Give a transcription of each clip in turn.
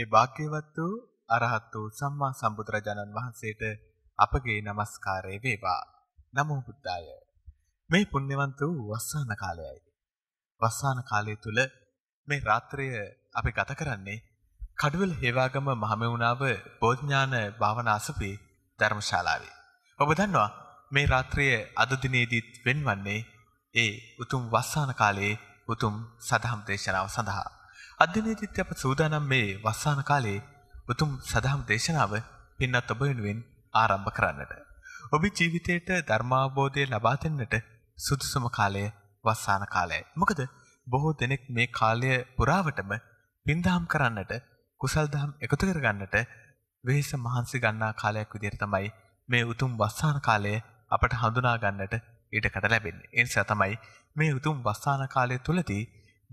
ඒ භාග්‍යවත් වූ අරහත් වූ සම්මා සම්බුදුරජාණන් වහන්සේට අපගේ নমස්කාරය වේවා. නමෝ බුද්දාය. මේ පුණ්‍යවන්ත වූ වස්සාන කාලයයි. වස්සාන කාලය තුල මේ රාත්‍රිය අපි ගත කරන්නේ කඩුවල හේවාගම මහමෙවුනාව බෝධඥාන භාවනාසපේ ධර්මශාලාවේ. ඔබ දන්නවා මේ රාත්‍රිය අද දිනේදීත් වෙන්වන්නේ ඒ උතුම් වස්සාන කාලයේ උතුම් සදහම් දේශනාව සඳහා. අධ්‍යනේතිත්‍ය අප සූදානම් මේ වස්සාන කාලේ උතුම් සදහම් දේශනාව පින්නත් ඔබ වෙනුවෙන් ආරම්භ කරන්නට. ඔබ ජීවිතයට ධර්මාබෝධය ලබා දෙන්නට සුදුසුම කාලය වස්සාන කාලයයි. මොකද බොහෝ දෙනෙක් මේ කාලය පුරාවටම පින්දහම් කරන්නට කුසල් දහම් එකතු කරගන්නට වෙහෙස මහන්සි ගන්නා කාලයක් විදිහට තමයි මේ උතුම් වස්සාන කාලය අපට හඳුනා ගන්නට ඊටකට ලැබෙන්නේ. ඒ නිසා තමයි මේ උතුම් වස්සාන කාලය තුලදී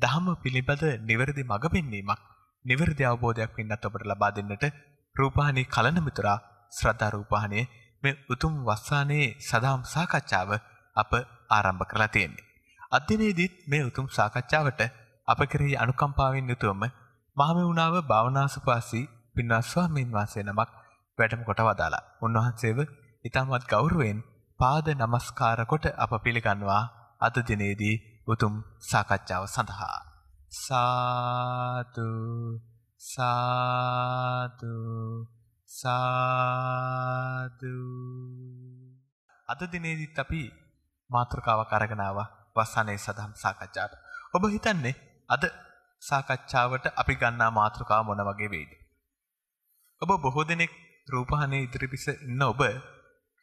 දහම පිළිබඳ නිවැරදි මඟ පෙන්වීමක් නිවැරදි අවබෝධයක් පින්නත් ඔබට ලබා දෙන්නට රූපහානි කලනමිතුරා ශ්‍රද්ධා රූපහානිය මේ උතුම් වස්සානයේ සදාම් සාකච්ඡාව අප ආරම්භ කරලා තියෙන්නේ. අධ්‍යනයේදීත් මේ උතුම් සාකච්ඡාවට අප කෙරෙහි අනුකම්පාවෙන් යුතුවම මහමෙවුණාව භාවනාසුපාසී පින්වත් ස්වාමීන් වහන්සේ නමක් වැඩම කොට වදාලා. උන්වහන්සේව ඉතාමත් ගෞරවයෙන් පාද නමස්කාර කොට අප පිළිගන්නවා අද දිනේදී උතුම් සාකච්ඡාව සඳහා සාදු සාදු සාදු අද දිනේදීත් අපි මාතෘකාවක් අරගෙන ආවා වසනේ සදම් සාකච්ඡාට. ඔබ හිතන්නේ අද සාකච්ඡාවට අපි ගන්නා මාතෘකාව මොන වගේ වෙයිද? ඔබ බොහෝ දෙනෙක් රූපහානි ඉදිරිපිස ඉන්න ඔබ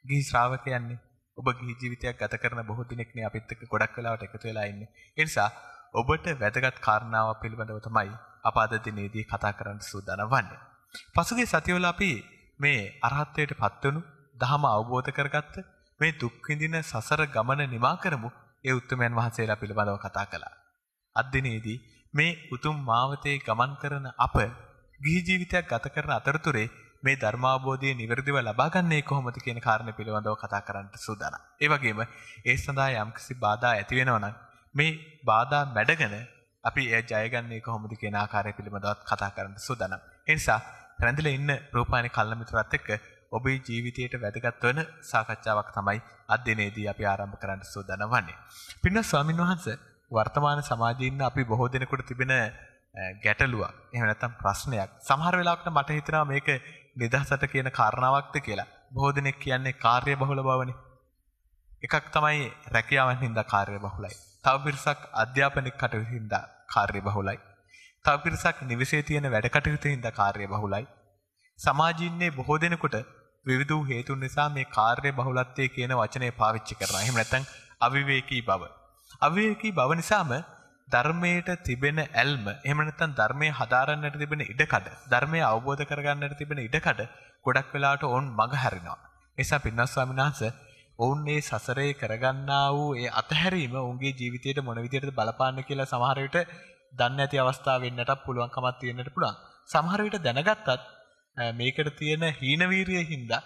ගිහි ශ්‍රාවකයන්නේ ඔබ ගිහි ජීවිතයක් ගත කරන බොහෝ දෙනෙක් මේ අපිත් එක්ක ගොඩක් වෙලාවට එකතු වෙලා ඉන්නේ. ඒ නිසා ඔබට වැදගත් කාරණාව පිළිබඳව තමයි අප අද දිනේදී කතා කරන්න සූදානම් වන්නේ. පසුගිය සතිවල අපි මේ අරහත්ත්වයට පත්වුණු දහම අවබෝධ කරගත්ත මේ දුක් විඳින සසර ගමන නිමා කරමු ඒ උත්තරමයන් වහන්සේලා පිළිබඳව කතා කළා. අද දිනේදී මේ උතුම් මාවතේ ගමන් කරන අප ගිහි ජීවිතයක් ගත කරන අතරතුරේ මේ ධර්මාබෝධය නිවැරදිව ලබාගන්නේ කොහොමද කියන කාරණය පිළිබඳව කතා කරන්නට සූදානම්. ඒ වගේම ඒ සඳහා යම්කිසි බාධා ඇති වෙනවා නම් මේ බාධා මැඩගෙන අපි එය ජයගන්නේ කොහොමද කියන ආකාරය පිළිබඳවත් කතා කරන්නට සූදානම්. ඒ නිසා රැඳිලා ඉන්න රූපානි කල්ලමිතුරත් එක්ක ඔබේ ජීවිතයට වැදගත් වන සාකච්ඡාවක් තමයි අද දිනේදී අපි ආරම්භ කරන්න සූදානම් වන්නේ. පින්වත් ස්වාමින්වහන්සේ වර්තමාන සමාජයේ ඉන්න අපි බොහෝ දෙනෙකුට තිබෙන ගැටලුවක් එහෙම නැත්නම් ප්‍රශ්නයක් සමහර වෙලාවකට මට හිතෙනවා මේක නිදහසට කියන කාරණාවක්ද කියලා. බොහෝ දෙනෙක් කියන්නේ කාර්ය බහුල බවනේ. එකක් තමයි රැකියාවන් හින්දා කාර්ය බහුලයි. තව පිරිසක් අධ්‍යාපනික කටයුතු හින්දා කාර්ය බහුලයි. තව පිරිසක් නිවසේ තියෙන වැඩ කටයුතු හින්දා කාර්ය බහුලයි. සමාජින්නේ බොහෝ දෙනෙකුට විවිධ හේතුන් නිසා මේ කාර්ය බහුලත්වය කියන වචනය පාවිච්චි කරනවා. එහෙම නැත්නම් අවිවේකී බව. අවිවේකී බව නිසාම ධර්මයට තිබෙන ඇල්ම එහෙම නැත්නම් ධර්මයේ හදාරන්නට තිබෙන ඉඩකඩ ධර්මයේ අවබෝධ කරගන්නට තිබෙන ඉඩකඩ ගොඩක් වෙලාවට ඔවුන් මඟ හැරිනවා. නිසා පින්වත් ස්වාමීන් වහන්සේ ඔවුන් මේ සසරේ කරගන්නා වූ ඒ අතහැරීම ඔවුන්ගේ ජීවිතයට මොන විදිහටද බලපාන්නේ කියලා සමහර විට දන්නේ නැති අවස්ථා වෙන්නටත් පුළුවන් කමක් තියෙන්නට පුළුවන්. සමහර විට දැනගත්තත් මේකට තියෙන හීන වීරියින්දා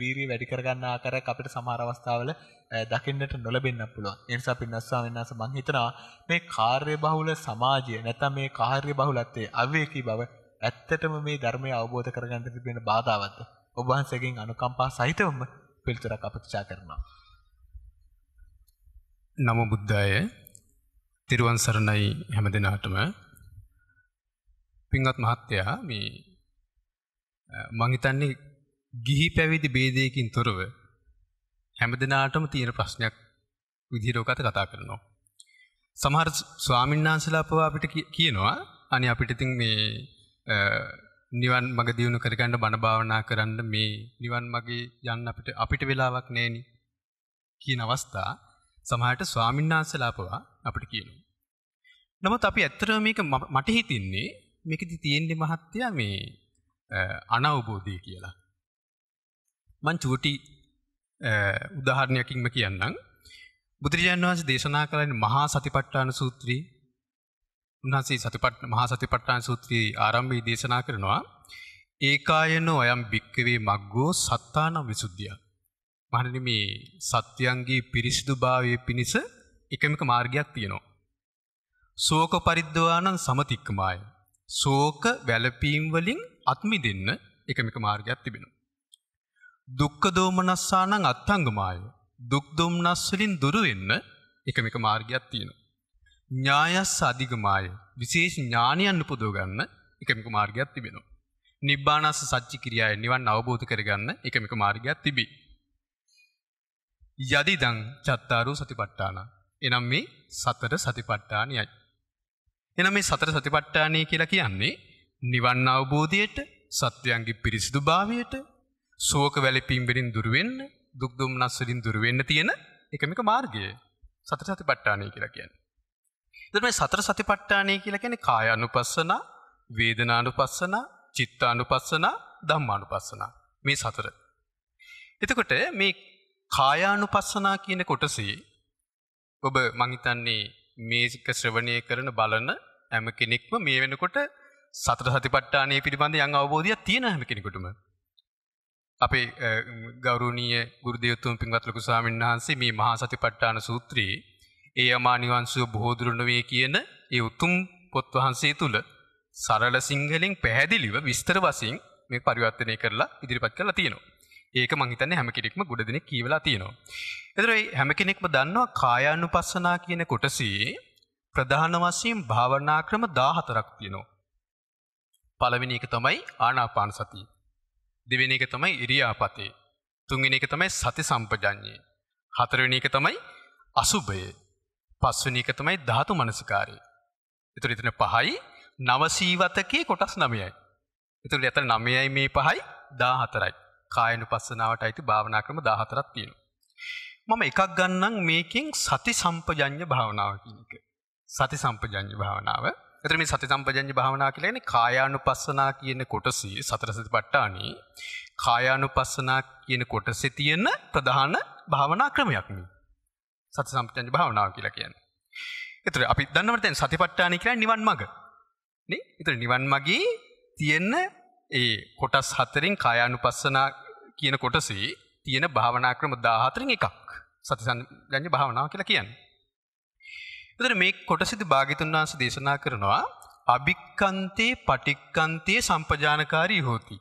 වීරී වැඩි කරගන්න ආකාරයක් අපිට සමහර අවස්ථාවල දකින්නට නොලැබෙන්න පුළුවන්. ඒ නිසා පින්නස්වා වෙනස මම හිතනවා මේ කාර්යබහුල සමාජය නැත්නම් මේ කාර්යබහුලත්වයේ අවේකී බව ඇත්තටම මේ ධර්මය අවබෝධ කරගන්න තිබෙන බාධාවත්ද ඔබ වහන්සේගෙන් අනුකම්පා සහිතවම පිළිතුරක් අපේක්ෂා කරනවා. නමෝ බුද්දාය. තිරුවන් සරණයි හැමදෙනාටම. පින්වත් මහත්තයා මේ මං හිතන්නේ ගිහි පැවිදි ભેදයකින් තොරව හැමදෙනාටම තියෙන ප්‍රශ්නයක් විදිහට ඔකට කතා කරනවා. සමහර ස්වාමීන් වහන්සේලා අපව අපිට කියනවා අනේ අපිට ඉතින් මේ නිවන් මඟ දියුණු කරගන්න බණ භාවනා කරන්න මේ නිවන් මගේ යන්න අපිට අපිට වෙලාවක් නැහෙනි කියන අවස්ථා සමහරට ස්වාමීන් වහන්සේලා අපව අපිට කියනවා. නමුත් අපි ඇත්තටම මේක මට හිතින්නේ මේකෙදි තියෙන්නේ මහත්ය මේ අනවබෝධය කියලා. මං චූටි උදාහරණයකින්ම කියන්නම්. බුදුරජාණන් වහන්සේ දේශනා කරන්නේ මහා සතිපට්ඨාන සූත්‍රී. උන්වහන්සේ සතිපට් මහා සතිපට්ඨාන සූත්‍රී ආරම්භයේ දේශනා කරනවා. ඒකායනෝ අයම් භික්කවේ මග්ගෝ සත්තාන විසුද්ධිය. මහණනි මේ සත්‍යයන්ගේ පිරිසිදුභාවයේ පිණිස එකම එක මාර්ගයක් තියෙනවා. ශෝක පරිද්දවානං සමතික්කමාය. ශෝක වැළපීම් වලින් අත්මිදෙන්න එකම එක මාර්ගයක් තිබෙනවා. දුක්ඛ දෝමනස්සානං අත්ංගමාය. දුක් දුම්නස් වලින් දුර වෙන්න එකම එක මාර්ගයක් තියෙනවා. ඥායස් අධිගමාය. විශේෂ ඥානයන් උපදව ගන්න එකම එක මාර්ගයක් තිබෙනවා. නිබ්බානස්ස සච්චි ක්‍රියාය නිවන් අවබෝධ කරගන්න එකම එක මාර්ගයක් තිබී. යදිදං චත්තාරෝ සතිපට්ඨාන. එනම් මේ සතර සතිපට්ඨානයයි. එනම් මේ සතර සතිපට්ඨානය කියලා කියන්නේ නිවන් අවබෝධයට, සත්‍යයන්ගේ පිරිසිදුභාවයට, සුවක වැලිපීම් වලින් දුර වෙන්න, දුක් දුම්නස් වලින් දුර වෙන්න තියෙන එකමික මාර්ගය. සතර සතිපට්ඨානය කියලා කියන්නේ. එතකොට මේ සතර සතිපට්ඨානය කියලා කියන්නේ කායානුපස්සන, වේදනානුපස්සන, චිත්තානුපස්සන, ධම්මානුපස්සන. මේ සතර. එතකොට මේ කායානුපස්සනා කියන කොටසේ ඔබ මං හිතන්නේ මේක ශ්‍රවණය කරන බලන හැම කෙනෙක්ම මේ වෙනකොට සතර සතිපට්ඨානය පිළිබඳ යම් අවබෝධයක් තියෙන හැම කෙනෙකුටම. අපේ ගෞරවනීය ගුරුදේවතුන් පින්වත් ලොකු ස්වාමීන් වහන්සේ මේ මහා සතිපට්ඨාන සූත්‍රයේ ඒ අමා නිවන්සුව බොහෝ දුර නොවේ කියන ඒ උතුම් පොත් වහන්සේ තුල සරල සිංහලෙන් පැහැදිලිව විස්තර වශයෙන් මේ පරිවර්තනය කරලා ඉදිරිපත් කරලා තියෙනවා. ඒක මං හිතන්නේ හැම කෙනෙක්ම ගොඩ දෙනෙක් කියවලා තියෙනවා. ඒතර මේ හැම කෙනෙක්ම දන්නවා කායානුපස්සනා කියන කොටසේ ප්‍රධාන වශයෙන් භාවනා ක්‍රම 14ක් තියෙනවා. පළවෙනි එක තමයි ආනාපාන සතිය. දෙවෙනි එක තමයි ඉරියාපතේ. තුන්වෙනි එක තමයි සති සම්පජඤ්ඤේ. හතරවෙනි එක තමයි අසුභය. පස්වෙනි එක තමයි ධාතු මනසිකාරය. ඒතර ඉතන පහයි නවසීවතකේ කොටස් 9යි. ඒතර යතන 9යි මේ පහයි 14යි. කායනුපස්සනාවට අයිති භාවනා ක්‍රම 14ක් තියෙනවා. මම එකක් ගන්නම් මේකෙන් සති සම්පජඤ්ඤ භාවනාව කියන එක. සති සම්පජඤ්ඤ භාවනාව එතන මේ සති සම්පජඤ්ඤ භාවනා කියලා කියන්නේ කායානුපස්සනා කියන කොටසේ සතර සතිපට්ඨානේ කායානුපස්සනා කියන කොටසේ තියෙන ප්‍රධාන භාවනා ක්‍රමයක් මේ. සති සම්පජඤ්ඤ භාවනාව කියලා කියන්නේ. ඒතර අපි දන්නවනේ දැන් සතිපට්ඨානේ කියන්නේ නිවන් මඟ. නේ? ඒතර නිවන් මඟේ තියෙන ඒ කොටස් හතරෙන් කායානුපස්සනා කියන කොටසේ තියෙන භාවනා ක්‍රම 14න් එකක්. සති සම්පජඤ්ඤ භාවනාව කියලා කියන්නේ. එතකොට මේ කොටසදි භාග්‍යතුන් වහන්සේ දේශනා කරනවා අභික්කන්තේ පටික්කන්තේ සම්පජානකාරී හෝති.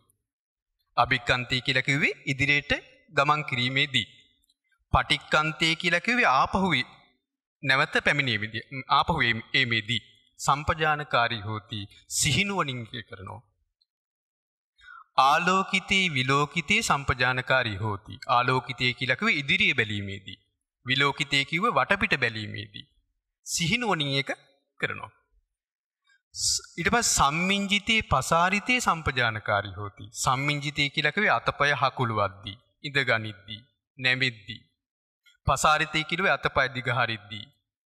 අභික්කන්තේ කියලා කිව්වේ ඉදිරියට ගමන් කිරීමේදී. පටික්කන්තේ කියලා කිව්වේ ආපහු නැවත පැමිණීමේදී ආපහු ඒමේදී සම්පජානකාරී හෝති සිහිනුවණින් කරනවා. ආලෝකිතේ විලෝකිතේ සම්පජානකාරී හෝති. ආලෝකිතේ කියලා කිව්වේ ඉදිරිය බැලීමේදී. විලෝකිතේ කිව්වේ වටපිට බැලීමේදී. සිහිනුවණින් ඒක කරනවා. ඊට පස්සේ සම්මින්ජිතේ පසාරිතේ සම්පජානකාරී හොති. සම්මින්ජිතේ කියලා කිව්වේ අතපය හකුලවද්දී, ඉඳ ගනිද්දී, නැමෙද්දී. පසාරිතේ කිව්වේ අතපය දිගහරිද්දී,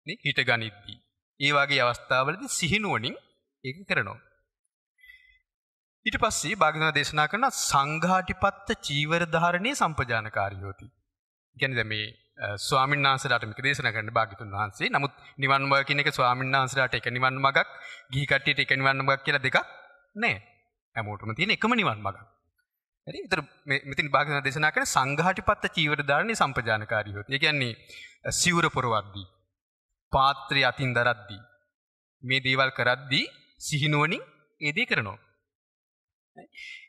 නේ හිට ගනිද්දී. ඒ වගේ අවස්ථාවලදී සිහිනුවණින් ඒක කරනවා. ඊට පස්සේ භාග්‍යවතුන් දේශනා කරන සංඝාටිපත්ත චීවර ධාරණේ සම්පජානකාරී හොති. කියන්නේ මේ ස්වාමීන් වහන්සේලාට මේක දේශනා කරන්න භාග්‍යතුන් වහන්සේ. නමුත් නිවන් මාර්ග කියන එක ස්වාමීන් වහන්සේලාට එක නිවන් මාර්ගක්, ගිහි කට්ටියට එක නිවන් මාර්ගක් කියලා දෙකක් නෑ. හැමෝටම තියෙන එකම නිවන් මාර්ගක්. හරි? ඒතර මෙතන භාග්‍යතුන් දේශනා කරන සංඝාටිපත්ත චීවර ධාරණේ සම්පජානකාරී හොත්. ඒ කියන්නේ සිවුර පොරවද්දී, පාත්‍රය අතින් දරද්දී මේ දේවල් කරද්දී සිහිනුවණින් ඒ දේ කරනවා.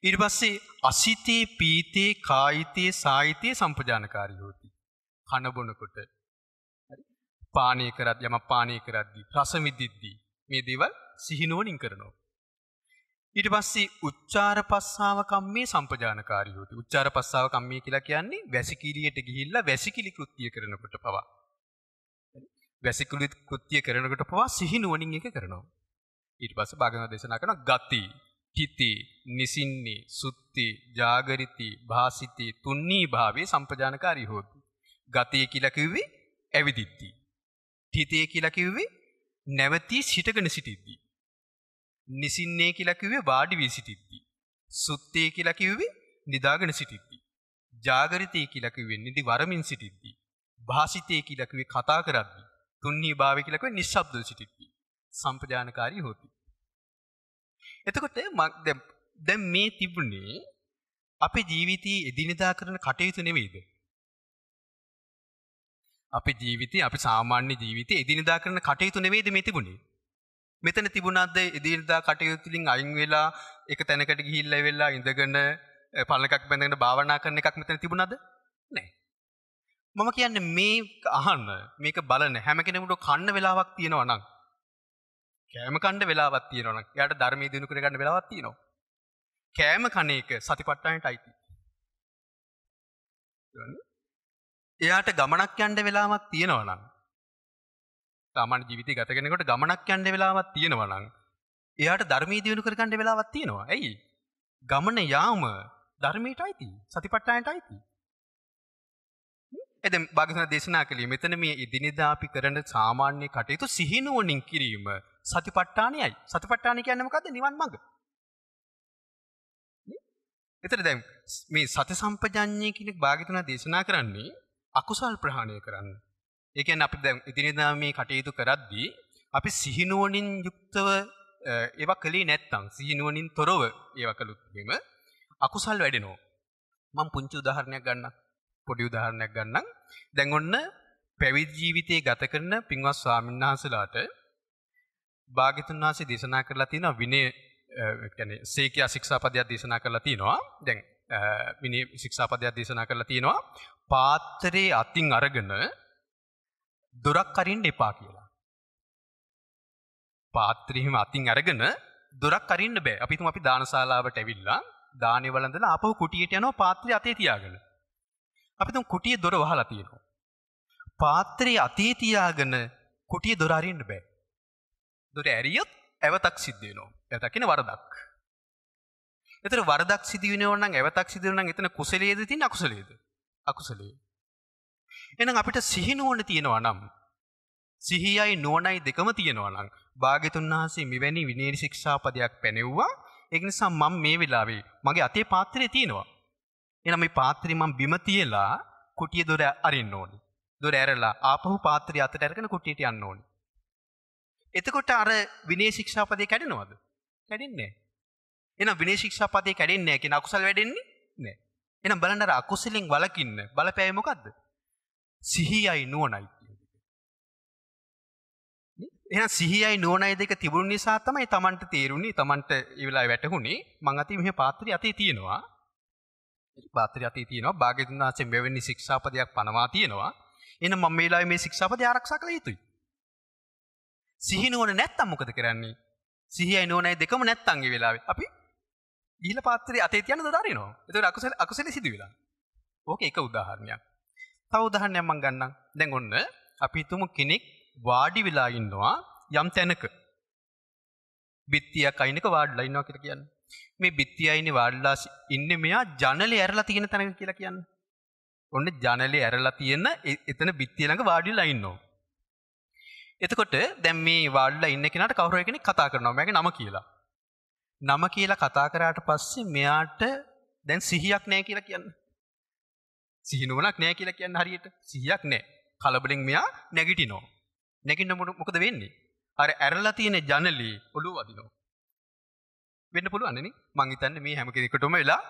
ඊට පස්සේ අසිතේ පීතේ කායිතේ සායිතේ සම්පජානකාරී හොත්. කනබොනකොට පානය කරත් යම පානය කරද්දී රසවිදිද්දී මේ දේවල් සිහිනුවනින් කරනවා. ඊට පස්සේ උච්චාර පස්සාව කම්මේ සම්පජානකාරීවතු උච්චාර පස්සාව කම්මේ කියලා කියන්නේ වැසිකිලියට ගිහිල්ලා වැසිකිලි කෘත්‍ය කරනකොට පවා වැසිකිලි කෘත්‍ය කරනකොට පවා සිහිනුවණින් එක කරනවා ඊට පස්සේ භාගන දේශනා කරන ගති තිති නිසින්නේ සුත්ති ජාගරිති භාසිතී තුන්නී භාවේ සම්පජානකාරී හොත් ගතය කියලා කිව්වේ ඇවිදිද්දී. තිතේ කියලා කිව්වේ නැවතී සිටගෙන සිටිද්දී. නිසින්නේ කියලා කිව්වේ වාඩි වී සිටිද්දී. සුත්තේ කියලා කිව්වේ නිදාගෙන සිටිද්දී. ජාගරිතේ කියලා කිව්වේ නිදි වරමින් සිටිද්දී. භාසිතේ කියලා කිව්වේ කතා කරද්දී. තුන්හී භාවය කියලා කිව්වේ නිශ්ශබ්දව සිටිද්දී. සම්පජානකාරී හොති. එතකොට මක් දැන් මේ තිබුණේ අපේ ජීවිතයේ එදිනෙදා කරන කටයුතු නෙවෙයිද? අපි ජීවිතේ අපි සාමාන්‍ය ජීවිතේ එදිනදා කරන කටයුතු නෙවෙයිද මේ තිබුණේ. මෙතන තිබුණාද එදිනදා කටයුතු වලින් අයින් වෙලා එක තැනකට ගිහිල්ලා වෙලා ඉඳගෙන පළකක් බැඳගෙන භාවනා කරන එකක් මෙතන තිබුණාද? නැහැ. මම කියන්නේ මේ අහන්න මේක බලන හැම කෙනෙකුට කන්න වෙලාවක් තියෙනවා නම් කෑම කන්න වෙලාවක් තියෙනවා නම් එයාට ධර්මයේ දිනු කර ගන්න වෙලාවක් තියෙනවා. කෑම කණ එක සතිපට්ඨානයටයි තියෙන්නේ. එයාට ගමනක් යන්න වෙලාවක් තියෙනවා නම් සාමාන්‍ය ජීවිතය ගත කරනකොට ගමනක් යන්න වෙලාවක් තියෙනවා නම් එයාට ධර්මීය දියුණු කරගන්න වෙලාවක් තියෙනවා. ඇයි? ගමන යාම ධර්මයටයි තියෙන්නේ. සතිපට්ඨානයටයි තියෙන්නේ. එදම් භාග්‍යවතුන් දේශනා කළේ මෙතන මේ ඉදිනදා අපි කරන සාමාන්‍ය කටයුතු සිහිනුවණින් කිරීම සතිපට්ඨානයයි. සතිපට්ඨාන කියන්නේ මොකද්ද? නිවන් මඟ. එතන දැන් මේ සති සම්පජඤ්ඤය කියන භාග්‍යවතුන් දේශනා කරන්නේ අකුසල් ප්‍රහාණය කරන්න. ඒ කියන්නේ අපි දැන් ඉදිරියදා මේ කටයුතු කරද්දී අපි සිහිනුවණින් යුක්තව ඒවා කළේ නැත්නම් සිහිනුවණින් තොරව ඒවා කළොත් එහෙම අකුසල් වැඩෙනවා. මම පුංචි උදාහරණයක් ගන්නම්. පොඩි උදාහරණයක් ගන්නම්. දැන් ඔන්න පැවිදි ජීවිතයේ ගත කරන පින්වත් ස්වාමීන් වහන්සේලාට භාග්‍යතුන් වහන්සේ දේශනා කරලා තියෙනවා විනය ඒ කියන්නේ සීකියා ශික්ෂාපදයක් දේශනා කරලා තියෙනවා. දැන් මිනි ශික්ෂාපදයක් දේශනා කරලා තියෙනවා පාත්‍රයේ අතින් අරගෙන දොරක් අරින්න එපා කියලා. පාත්‍රයම අතින් අරගෙන දොරක් අරින්න බෑ. අපි තුමු අපි දානශාලාවට ඇවිල්ලා දානේ වළඳලා ආපහු කුටියට යනවා පාත්‍රය අතේ තියාගෙන. අපි තුමු කුටියේ දොර වහලා තියෙනවා. පාත්‍රය අතේ තියාගෙන කුටියේ දොර අරින්න බෑ. දොර ඇරියොත් ඇවතක් සිද්ධ වෙනවා. එතකින වරදක්. එතන වරදක් සිදු වෙනව නම් ඇවතක් සිදු වෙනව නම් එතන කුසලයේද තියෙන අකුසලයේද? අකුසලයේ. එහෙනම් අපිට සිහි නුවණ තියෙනවා නම් සිහියයි නුවණයි දෙකම තියෙනවා නම් භාග්‍යතුන් වහන්සේ මෙවැනි විනය ශික්ෂාපදයක් පැනෙව්වා. ඒක නිසා මම මේ වෙලාවේ මගේ අතේ පාත්‍රය තියෙනවා. එහෙනම් මේ පාත්‍රය මම බිම තියලා කුටිය දොර අරින්න ඕනේ. දොර ඇරලා ආපහු පාත්‍රය අතට අරගෙන කුටියට යන්න ඕනේ. එතකොට අර විනය ශික්ෂාපදේ කැඩෙනවද? කැඩෙන්නේ නැහැ. එහෙනම් විනය ශික්ෂාපදේ කැඩෙන්නේ නැහැ කියන අකුසල වැඩෙන්නේ නැහැ. එහෙනම් බලන්න අර අකුසලෙන් වළකින්න බලපෑවේ මොකද්ද? සිහියයි නුවණයි එහෙනම් සිහියයි නුවණයි දෙක තිබුණු නිසා තමයි Tamanට තේරුණේ Tamanට ඒ වෙලාවේ වැටහුණේ මං අතේ මෙහි පාත්‍රය අතේ තියෙනවා. පාත්‍රය අතේ තියෙනවා. භාග්‍යතුන් වහන්සේ මෙවැනි ශික්ෂාපදයක් පනවා තියෙනවා. එහෙනම් මම මේ වෙලාවේ මේ ශික්ෂාපදේ ආරක්ෂා කළ යුතුයි. සිහි නුවණ නැත්තම් මොකද කරන්නේ? සිහියයි නුවණයි දෙකම නැත්තම් ඒ වෙලාවේ අපි ගිහිල්ලා පාත්‍රය අතේ තියන්නද දාරිනවා. ඒතකොට අකුසල අකුසල සිදු වෙලා. ඕක එක උදාහරණයක්. තව උදාහරණයක් මම ගන්නම්. දැන් ඔන්න අපි හිතමු කෙනෙක් වාඩි වෙලා ඉන්නවා යම් තැනක. බිත්තියක් අයිනක වාඩිලා ඉන්නවා කියලා කියන්නේ. මේ බිත්තිය අයිනේ වාඩිලා ඉන්නේ මෙයා ජනලේ ඇරලා තියෙන තැනක කියලා කියන්නේ. ඔන්න ජනලේ ඇරලා තියෙන එතන බිත්තිය ළඟ වාඩිලා ඉන්නවා. එතකොට දැන් මේ වාඩිලා ඉන්න කෙනාට කවුරු කෙනෙක් කතා කරනවා මගේ නම කියලා. නම කියලා කතා කරාට පස්සේ මෙයාට දැන් සිහියක් නෑ කියලා කියන්න. සිහිනුවනක් නෑ කියලා කියන්න හරියට සිහියක් නෑ. කලබලින් මෙයා නැගිටිනෝ. නැගින්න මොකද වෙන්නේ? අර ඇරලා තියෙන ජනලි ඔළුව වදිනවා. වෙන්න පුළුවන් නේ? මං හිතන්නේ මේ හැම කෙනෙකුටම වෙලා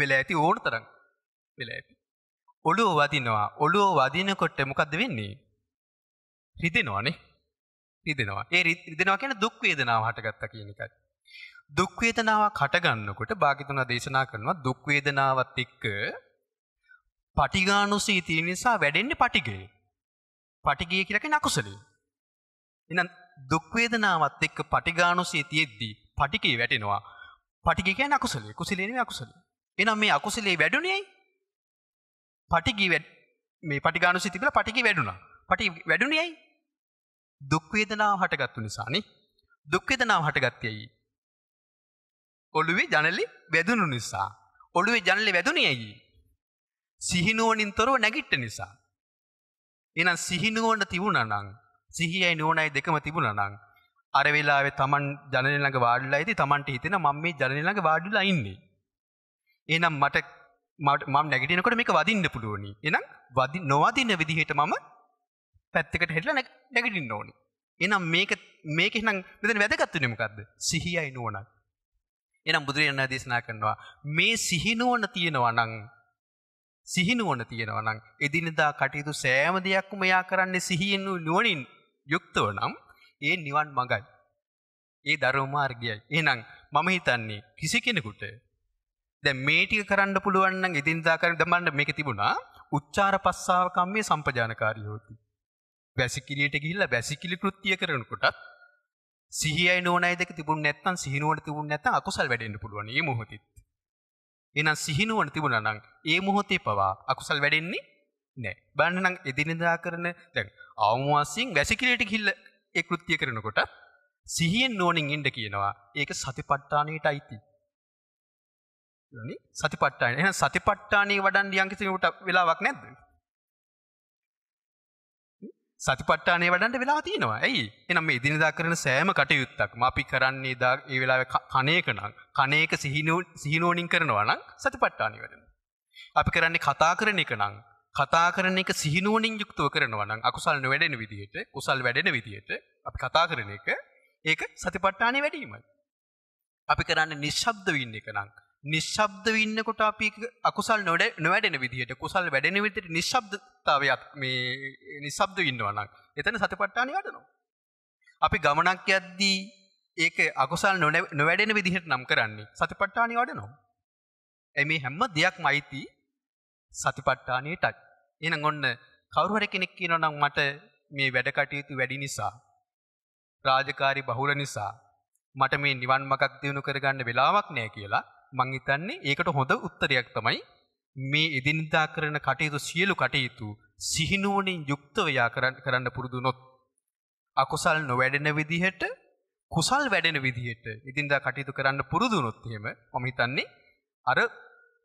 වෙලා ඇති ඕන තරම් වෙලා ඇති. ඔළුව වදිනවා. ඔළුව වදිනකොට මොකද වෙන්නේ? රිදෙනවානේ. රිදෙනවා. ඒ රිදෙනවා කියන්නේ දුක් වේදනාව හටගත්තා කියන එකයි. දුක් වේදනාවක් හටගන්නකොට භාග්‍යතුනා දේශනා කරනවා දුක් වේදනාවත් එක්ක පටිඝානුසීතිය නිසා වැඩෙන්නේ පටිඝය. පටිඝය කියලා කියන්නේ අකුසලය. එහෙනම් දුක් වේදනාවත් එක්ක පටිඝානුසීතියෙද්දී පටිඝේ වැටෙනවා. පටිඝය කියන්නේ අකුසලය. කුසලේ නෙමෙයි අකුසලය. එහෙනම් මේ අකුසලේ වැඩුණේ පටිඝී මේ පටිඝානුසීතිය කියලා පටිඝේ වැඩුණා. පටි වැඩුණේ දුක් වේදනාව හටගත්තු නිසානේ. දුක් වේදනාව හටගත්තේ ඇයි? ඔළුවේ ජනලි වැදුණු නිසා. ඔළුවේ ජනලි වැදුනේ ඇයි? සිහිනුවණින් තොරව නැගිට්ට නිසා. එහෙනම් සිහිනුවණ තිබුණා නම් සිහියයි නුවණයි දෙකම තිබුණා නම් අර වෙලාවේ Taman ජනලි ළඟ වාඩිලා ඉදී Tamanට හිතෙන මම මේ ජනලි ළඟ වාඩිලා ඉන්නේ. එහෙනම් මට මම නැගිටිනකොට මේක වදින්න පුළුවනි. එහෙනම් වදි නොවදින විදිහට මම පැත්තකට හැරිලා නැගිටින්න ඕනි. එහෙනම් මේක මේක එහෙනම් මෙතන වැදගත් වෙන්නේ මොකද්ද? සිහියයි නුවණයි. එනම් බුදුරජාණන් දේශනා කරනවා මේ සිහිනුවන තියෙනවා නම් සිහිනුවන තියෙනවා නම් එදිනදා කටයුතු සෑම දෙයක්ම එයා කරන්නේ සිහියෙන් නුවණින් යුක්තව නම් ඒ නිවන් මඟයි. ඒ ධර්ම මාර්ගයයි. එහෙනම් මම හිතන්නේ කිසි කෙනෙකුට දැන් මේ ටික කරන්න පුළුවන් නම් එදිනදා කරන දමන්න මේක තිබුණා උච්චාර පස්සාව කම්මේ සම්පජානකාරී හොති. වැසිකිළියට ගිහිල්ලා වැසිකිළි කෘත්‍ය කරනකොටත් සිහියයි නෝනයි දෙක තිබුණ නැත්නම් සිහිනුවන තිබුණ නැත්නම් අකුසල් වැඩෙන්න පුළුවන් මේ මොහොතෙත්. එහෙනම් සිහිනුවන තිබුණා නම් ඒ මොහොතේ පවා අකුසල් වැඩෙන්නේ නැහැ. බලන්න නම් එදිනෙදා කරන දැන් අවමවාසින් වැසිකිළියට ගිහිල්ල ඒ කෘත්‍ය කරනකොට සිහියෙන් නෝනින් ඉන්න කියනවා. ඒක සතිපට්ඨානයට අයිති. සතිපට්ඨානය. එහෙනම් සතිපට්ඨානයේ වඩන්න යම් කිසි වෙලාවක් නැද්ද? සතිපට්ඨානේ වඩන්න වෙලා තියෙනවා. ඇයි? එහෙනම් මේ ඉදිනදා කරන සෑම කටයුත්තක්ම අපි කරන්නේ දා ඒ වෙලාවේ කණේක නම් කණේක සිහිනෝනින් කරනවා නම් සතිපට්ඨානේ වැඩෙනවා. අපි කරන්නේ කතා කරන එක නම් කතා කරන එක සිහිනෝනින් යුක්තව කරනවා නම් අකුසල් නොවැඩෙන විදිහට, කුසල් වැඩෙන විදිහට අපි කතා කරන එක ඒක සතිපට්ඨානේ වැඩිමයි. අපි කරන්නේ නිශ්ශබ්ද වෙන්න එක නම් නිශ්ශබ්දව ඉන්නකොට අපි අකුසල් නොඩ නොවැඩෙන විදිහට කුසල් වැඩෙන විදිහට නිශ්ශබ්දතාවයත් මේ නිශ්ශබ්දව ඉන්නවා නම් එතන සතිපට්ඨානෙ වැඩනවා. අපි ගමනක් යද්දී ඒක අකුසල් නොවැඩෙන විදිහට නම් කරන්නේ සතිපට්ඨානෙ වැඩනවා. ඒ මේ හැම දෙයක්ම අයිති සතිපට්ඨානෙටයි. එහෙනම් ඔන්න කවුරු හරි කෙනෙක් කියනවා නම් මට මේ වැඩ කටයුතු වැඩි නිසා රාජකාරි බහුල නිසා මට මේ නිවන් මාර්ගක් දිනු කරගන්න වෙලාවක් නැහැ කියලා මං හිතන්නේ ඒකට හොඳ උත්තරයක් තමයි මේ එදිනදා කරන කටයුතු සියලු කටයුතු සිහිනුවණින් යුක්තව යා කරන්න පුරුදු නොත් අකුසල් නොවැඩෙන විදිහට කුසල් වැඩෙන විදිහට එදිනදා කටයුතු කරන්න පුරුදු නොත් එහෙම මම හිතන්නේ අර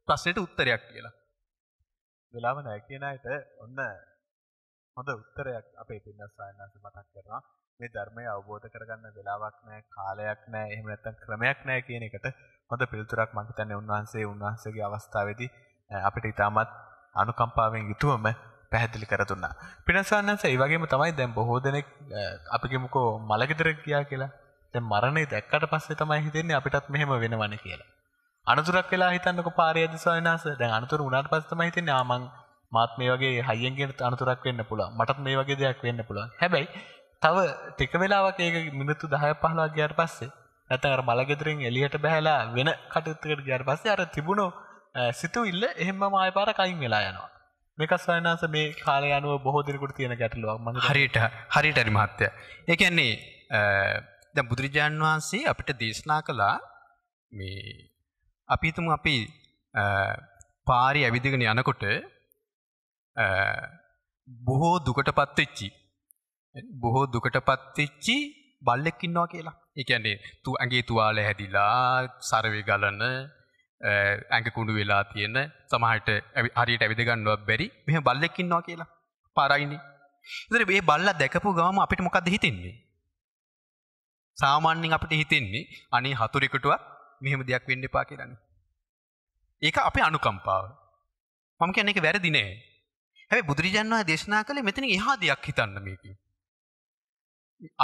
ප්‍රශ්නෙට උත්තරයක් කියලා. වෙලාව නැහැ කියන අයට ඔන්න හොඳ උත්තරයක් අපේ පින්නස් සායනන්ස මතක් කරනවා. මේ ධර්මය අවබෝධ කරගන්න වෙලාවක් නැහැ, කාලයක් නැහැ, එහෙම නැත්නම් ක්‍රමයක් නැහැ කියන එකට හොඳ පිළිතුරක් මම හිතන්නේ උන්වහන්සේ උන්වහන්සේගේ අවස්ථාවේදී අපිට ඉතාමත් අනුකම්පාවෙන් යුතුවම පැහැදිලි කර දුන්නා. පිනසන්නන්ස ඒ වගේම තමයි දැන් බොහෝ දෙනෙක් අපි කිමුකෝ මලගෙදර ගියා කියලා. දැන් මරණය දැක්කට පස්සේ තමයි හිතෙන්නේ අපිටත් මෙහෙම වෙනවනේ කියලා. අනතුරක් වෙලා හිතන්නකෝ පාරේ ඇද සොයනස. දැන් අනතුරු වුණාට පස්සේ තමයි හිතෙන්නේ ආ මං මාත් මේ වගේ හයියෙන් කියන අනතුරක් වෙන්න පුළුවන්. මටත් මේ වගේ දෙයක් වෙන්න පුළුවන්. හැබැයි තව ටික වෙලාවක් ඒක මිනිත්තු 10ක් 15ක් ගියාට පස්සේ නැතර මළගෙදරින් එලියට බැහලා වෙන කටුත්තකට ගයාට පස්සේ අර තිබුණු සිතු ඉල්ල එහෙම මාය පාර කයින් වෙලා යනවා මේකස්වයනාස මේ කාලය අනුව බොහෝ දෙනෙකුට තියෙන ගැටලුවක් මම හරියට හරියට හරි මහත්තය ඒ කියන්නේ දැන් බුදුරජාන් වහන්සේ අපිට දේශනා කළා මේ අපි හිතමු අපි පාරි ඇවිදගෙන යනකොට බොහෝ දුකට පත්වෙච්චි බොහෝ දුකට පත්වෙච්චි බල්ලෙක් ඉන්නවා කියලා ඒ කියන්නේ තු ඇඟේ තුවාල හැදිලා සරවේ ගලන ඇඟ කුඩු වෙලා තියෙන සමහරට හරියට ඇවිද ගන්නවත් බැරි මෙහෙම බල්ලෙක් ඉන්නවා කියලා පාරයිනේ. ඉතින් මේ බල්ලා දැකපු ගමම අපිට මොකද්ද හිතෙන්නේ? සාමාන්‍යයෙන් අපිට හිතෙන්නේ අනේ හතුරෙකුටවත් මෙහෙම දෙයක් වෙන්න එපා කියලානේ. ඒක අපේ අනුකම්පාව. මම කියන්නේ ඒක වැරදි නෑ. හැබැයි බුදුරජාණන් වහන්සේ දේශනා කළේ මෙතන එහා දෙයක් හිතන්න මේකේ.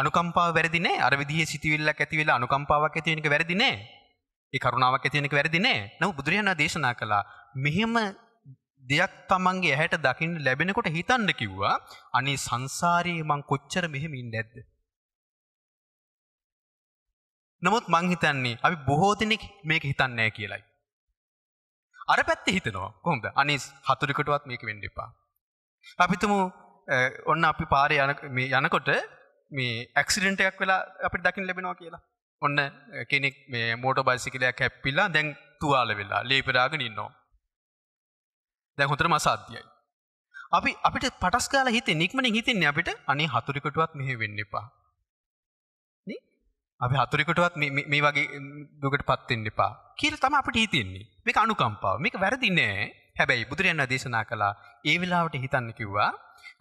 අනුකම්පාව වැරදි නෑ. අර විදිහේ සිතවිල්ලක් ඇති වෙලා අනුකම්පාවක් ඇති වෙන එක වැරදි නෑ. ඒ කරුණාවක් ඇති වෙන එක වැරදි නෑ. නමුත් බුදුරජාණන් දේශනා කළා මෙහෙම දෙයක් තමන්ගේ ඇහැට දකින්න ලැබෙනකොට හිතන්න කිව්වා. අනේ සංසාරේ මං කොච්චර මෙහෙම ඉන්නේ නැද්ද? නමුත් මං හිතන්නේ අපි බොහෝ දෙනෙක් මේක හිතන්නේ නැහැ කියලයි. අර පැත්තේ හිතනවා. කොහොමද? අනේ හතුරෙකුටවත් මේක වෙන්න එපා. අපි තුමු ඔන්න අපි පාරේ යන මේ යනකොට මේ ඇක්සිඩෙන්ට එකක් වෙලා අපි දකිින් ලැබෙනවා කියලා ඔන්න කෙනෙක් මේ මෝට බයිසිකලයක් හැප්පිලා දැන් තුවාල වෙලා ලේපරාගෙන ඉන්නවා. දැන් හොතර මසාධ්‍යයි. අපි අපිට පටස් කාල හිත නික්මන හිතන්නේ අපිට අනේ හතුරිකටුවත් මෙහෙ වෙන්න එපා. අපි හතුරිකටුවත් මේ වගේ දුකට පත්වෙන්න එපා කියල තම අපට හිතන්නේ මේක අනුකම්පාව මේක වැරදි නෑ හැබැයි බුදුරයන් දේශනා කළා ඒ වෙලාවට හිතන්න කිව්වා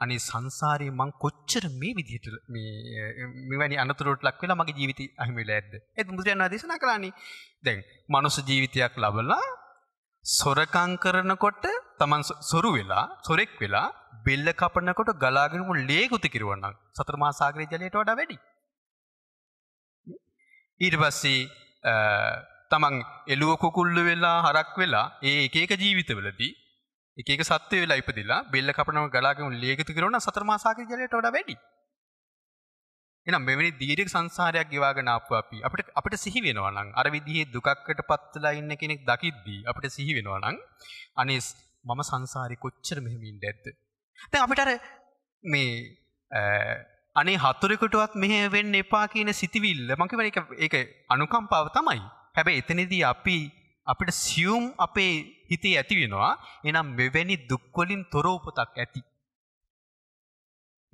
අනේ සංසාරේ මං කොච්චර මේ විදිහට මේ මෙවැනි අනතුරට ලක් වෙලා මගේ ජීවිතය අහිමි වෙලා ඇද්ද? ඒත් බුදුරජාණන් දේශනා කළානේ. දැන් මනුස්ස ජීවිතයක් ලබලා සොරකම් කරනකොට තමන් සොරු වෙලා සොරෙක් වෙලා බෙල්ල කපනකොට ගලාගෙන ලේ ගුති කිරුවනම් සතර මහා සාගරයේ ජලයට වඩා වැඩි. ඊට පස්සේ තමන් එළුව කුකුල්ල වෙලා හරක් වෙලා ඒ එක එක ජීවිතවලදී එක එක සත්ත්වය වෙලා ඉපදිලා බෙල්ල කපනවා ගලාගෙන ලේඛිත කරනවා සතර මාසාකේ ජලයට වඩා වැඩි. එහෙනම් මෙවැනි දීර්ඝ සංසාරයක් ගෙවාගෙන ආපු අපි අපිට අපිට සිහි වෙනවා නම් අර විදිහේ දුකකට පත්ලා ඉන්න කෙනෙක් දකිද්දී අපිට සිහි වෙනවා නම් අනේ මම සංසාරේ කොච්චර මෙහෙම ඉන්න ඇද්ද? දැන් අපිට අර මේ අනේ හතුරෙකුටවත් මෙහෙ වෙන්න එපා කියන සිතිවිල්ල මම කියන්නේ ඒක ඒක අනුකම්පාව තමයි. හැබැයි එතනදී අපි අපිට සියුම් අපේ හිතේ ඇති වෙනවා එනම් මෙවැනි දුක්වලින් තොර උපතක් ඇති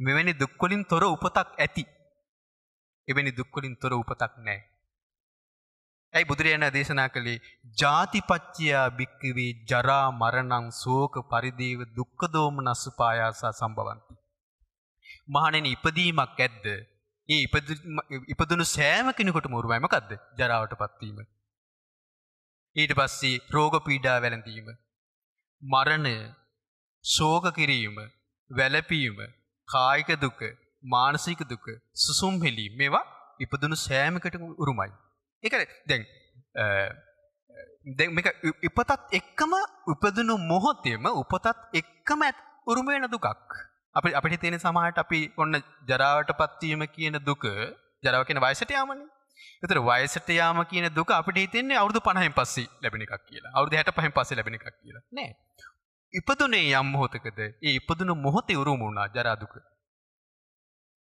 මෙවැනි දුක්වලින් තොර උපතක් ඇති එවැනි දුක්වලින් තොර උපතක් නැහැ ඇයි බුදුරජාණන් දේශනා කළේ ජාතිපච්චයා භික්කවේ ජරා මරණං ශෝක පරිදේව දුක්ඛ දෝමනස්සපායාස සම්බවಂತಿ මහණෙනි ඉපදීමක් ඇද්ද ඒ ඉපදනු සෑම කෙනෙකුට මුරුවයි මොකක්ද ජරාවට පත්වීම. ඊට පස්සේ රෝග පීඩා වැළඳීම. මරණය ශෝක කිරීම වැලපීම කායික දුක මානසික දුක සුසුම්හෙලි මේවා ඉපදනු සෑමකට උරුමයි. එක දැන් දැ ඉපතත් එක්කම උපදනු මොහොතේම උපතත් එක්කම ඇත් උරුමේන දුකක්. අපි අපිට තියෙන සමහරට අපි ඔන්න ජරාවටපත් වීම කියන දුක ජරාව කියන්නේ වයසට යාමනේ. ඒතර වයසට යාම කියන දුක අපිට හිතෙන්නේ අවුරුදු 50න් පස්සේ ලැබෙන එකක් කියලා. අවුරුදු 65න් පස්සේ ලැබෙන එකක් කියලා. නෑ. ඉපදුනේ යම් මොහොතකද ඒ ඉපදුණු මොහොතේ උරුම වුණා ජරා දුක.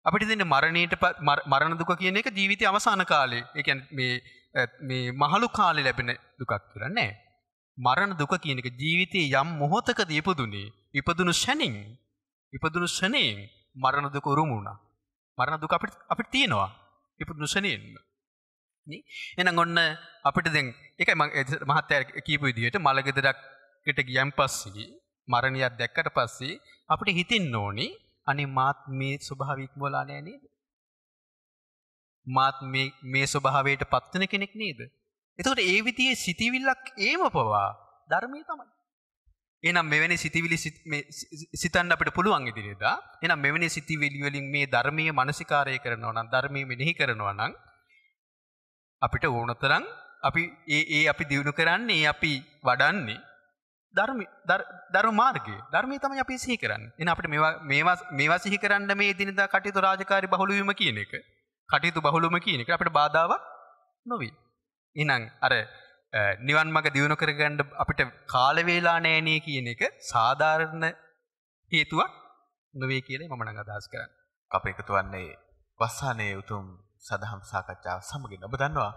අපිට දෙන මරණයට මරණ දුක කියන එක ජීවිතයේ අවසාන කාලේ. ඒ කියන්නේ මේ මේ මහලු කාලේ ලැබෙන දුකක් කියලා නෑ. මරණ දුක කියන එක ජීවිතයේ යම් මොහොතකද ඉපදුනේ ඉපදුණු ශැනින් ඉපදුණු ශනයෙන් මරණ දුක උරුම වුණා. මරණ දුක අපිට අපිට තියෙනවා. ඉපදුණු ශනයෙන්. නේ? එහෙනම් ඔන්න අපිට දැන් ඒකයි මම මහත්තයා කියපු විදිහට මලගෙදරකට ගියන් පස්සේ මරණියක් දැක්කට පස්සේ අපිට හිතෙන්න ඕනේ අනේ මාත් මේ ස්වභාවය ඉක්මවලා නෑ නේද? මාත් මේ මේ ස්වභාවයට පත්වන කෙනෙක් නේද? එතකොට ඒ විදිහේ සිටිවිල්ලක් ඒම පවා ධර්මයේ තමයි. එනම් මෙවැනි සිතිවිලි සිතන්න අපට පුළුවන් ඉදිරියේදා. එනම් මෙවැනි සිතිවිලි වලින් මේ ධර්මීය මානසිකාරය කරනවා නම් ධර්මීය මෙනෙහි කරනවා නම් අපිට ඕනතරම් අපි ඒ ඒ අපි දිනු කරන්නේ අපි වඩන්නේ ධර්ම ධර්ම මාර්ගය. ධර්මයේ තමයි අපි සිහි කරන්නේ. එහෙනම් අපිට මේවා මේවා මේවා සිහි කරන්න මේ දිනදා කටයුතු රාජකාරී බහුල වීම කියන එක. කටයුතු බහුලම කියන එක අපිට බාධාවක් නොවේ. එහෙනම් අර නිවන් මඟ දියුණු කරගන්න අපිට කාල වේලා නෑනේ කියන එක සාධාරණ හේතුවක් නොවේ කියලා මම නම් අදහස් කරන්නේ. අප එකතු වන්නේ වස්සානයේ උතුම් සදහම් සාකච්ඡාව සමගින් ඔබ දන්නවා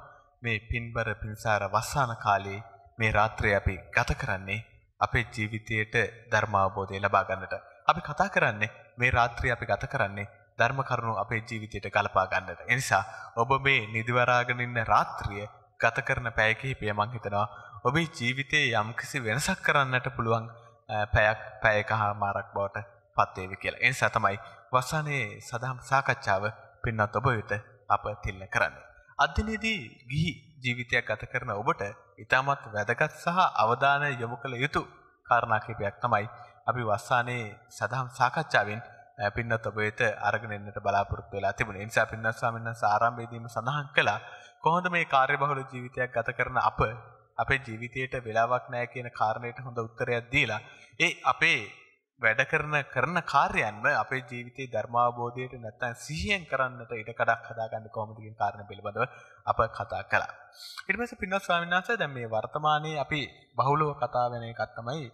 මේ පින්බර පින්සාර වස්සාන කාලේ මේ රාත්‍රියේ අපි ගත කරන්නේ අපේ ජීවිතයට ධර්ම අවබෝධය ලබා ගන්නට. අපි කතා කරන්නේ මේ රාත්‍රියේ අපි ගත කරන්නේ ධර්ම කරුණු අපේ ජීවිතයට ගලපා ගන්නට. ඒ නිසා ඔබ මේ නිදිවරාගෙන ඉන්න රාත්‍රියේ ගත කරන පැය කිහිපය මං හිතනවා ඔබේ ජීවිතයේ යම්කිසි වෙනසක් කරන්නට පුළුවන් පැයක් පැයක හා මාරක් බවට පත්වේවි කියලා. ඒ නිසා තමයි වසානයේ සදහම් සාකච්ඡාව පින්නත් ඔබ වෙත අප තිල්න කරන්නේ. අද දිනේදී ගිහි ජීවිතයක් ගත කරන ඔබට ඉතාමත් වැදගත් සහ අවධානය යොමු කළ යුතු කාරණා කිහිපයක් තමයි අපි වසානයේ සදහම් සාකච්ඡාවෙන් පින්නත් ඔබ වෙත අරගෙන එන්නට බලාපොරොත්තු වෙලා තිබුණේ. ඒ නිසා පින්නත් ස්වාමීන් වහන්සේ ආරම්භයේදීම සඳහන් කළා කොහොමද මේ කාර්යබහුල ජීවිතයක් ගත කරන අප අපේ ජීවිතයට වෙලාවක් නැහැ කියන කාරණයට හොඳ උත්තරයක් දීලා ඒ අපේ වැඩ කරන කරන කාර්යයන්ම අපේ ජීවිතේ ධර්මාබෝධයට නැත්තම් සිහියෙන් කරන්නට ඊට කඩක් හදාගන්න කොහොමද කියන කාරණය පිළිබඳව අප කතා කළා. ඊට පස්සේ පින්වත් ස්වාමීන් වහන්සේ දැන් මේ වර්තමානයේ අපි බහුලව කතා වෙන එකක් තමයි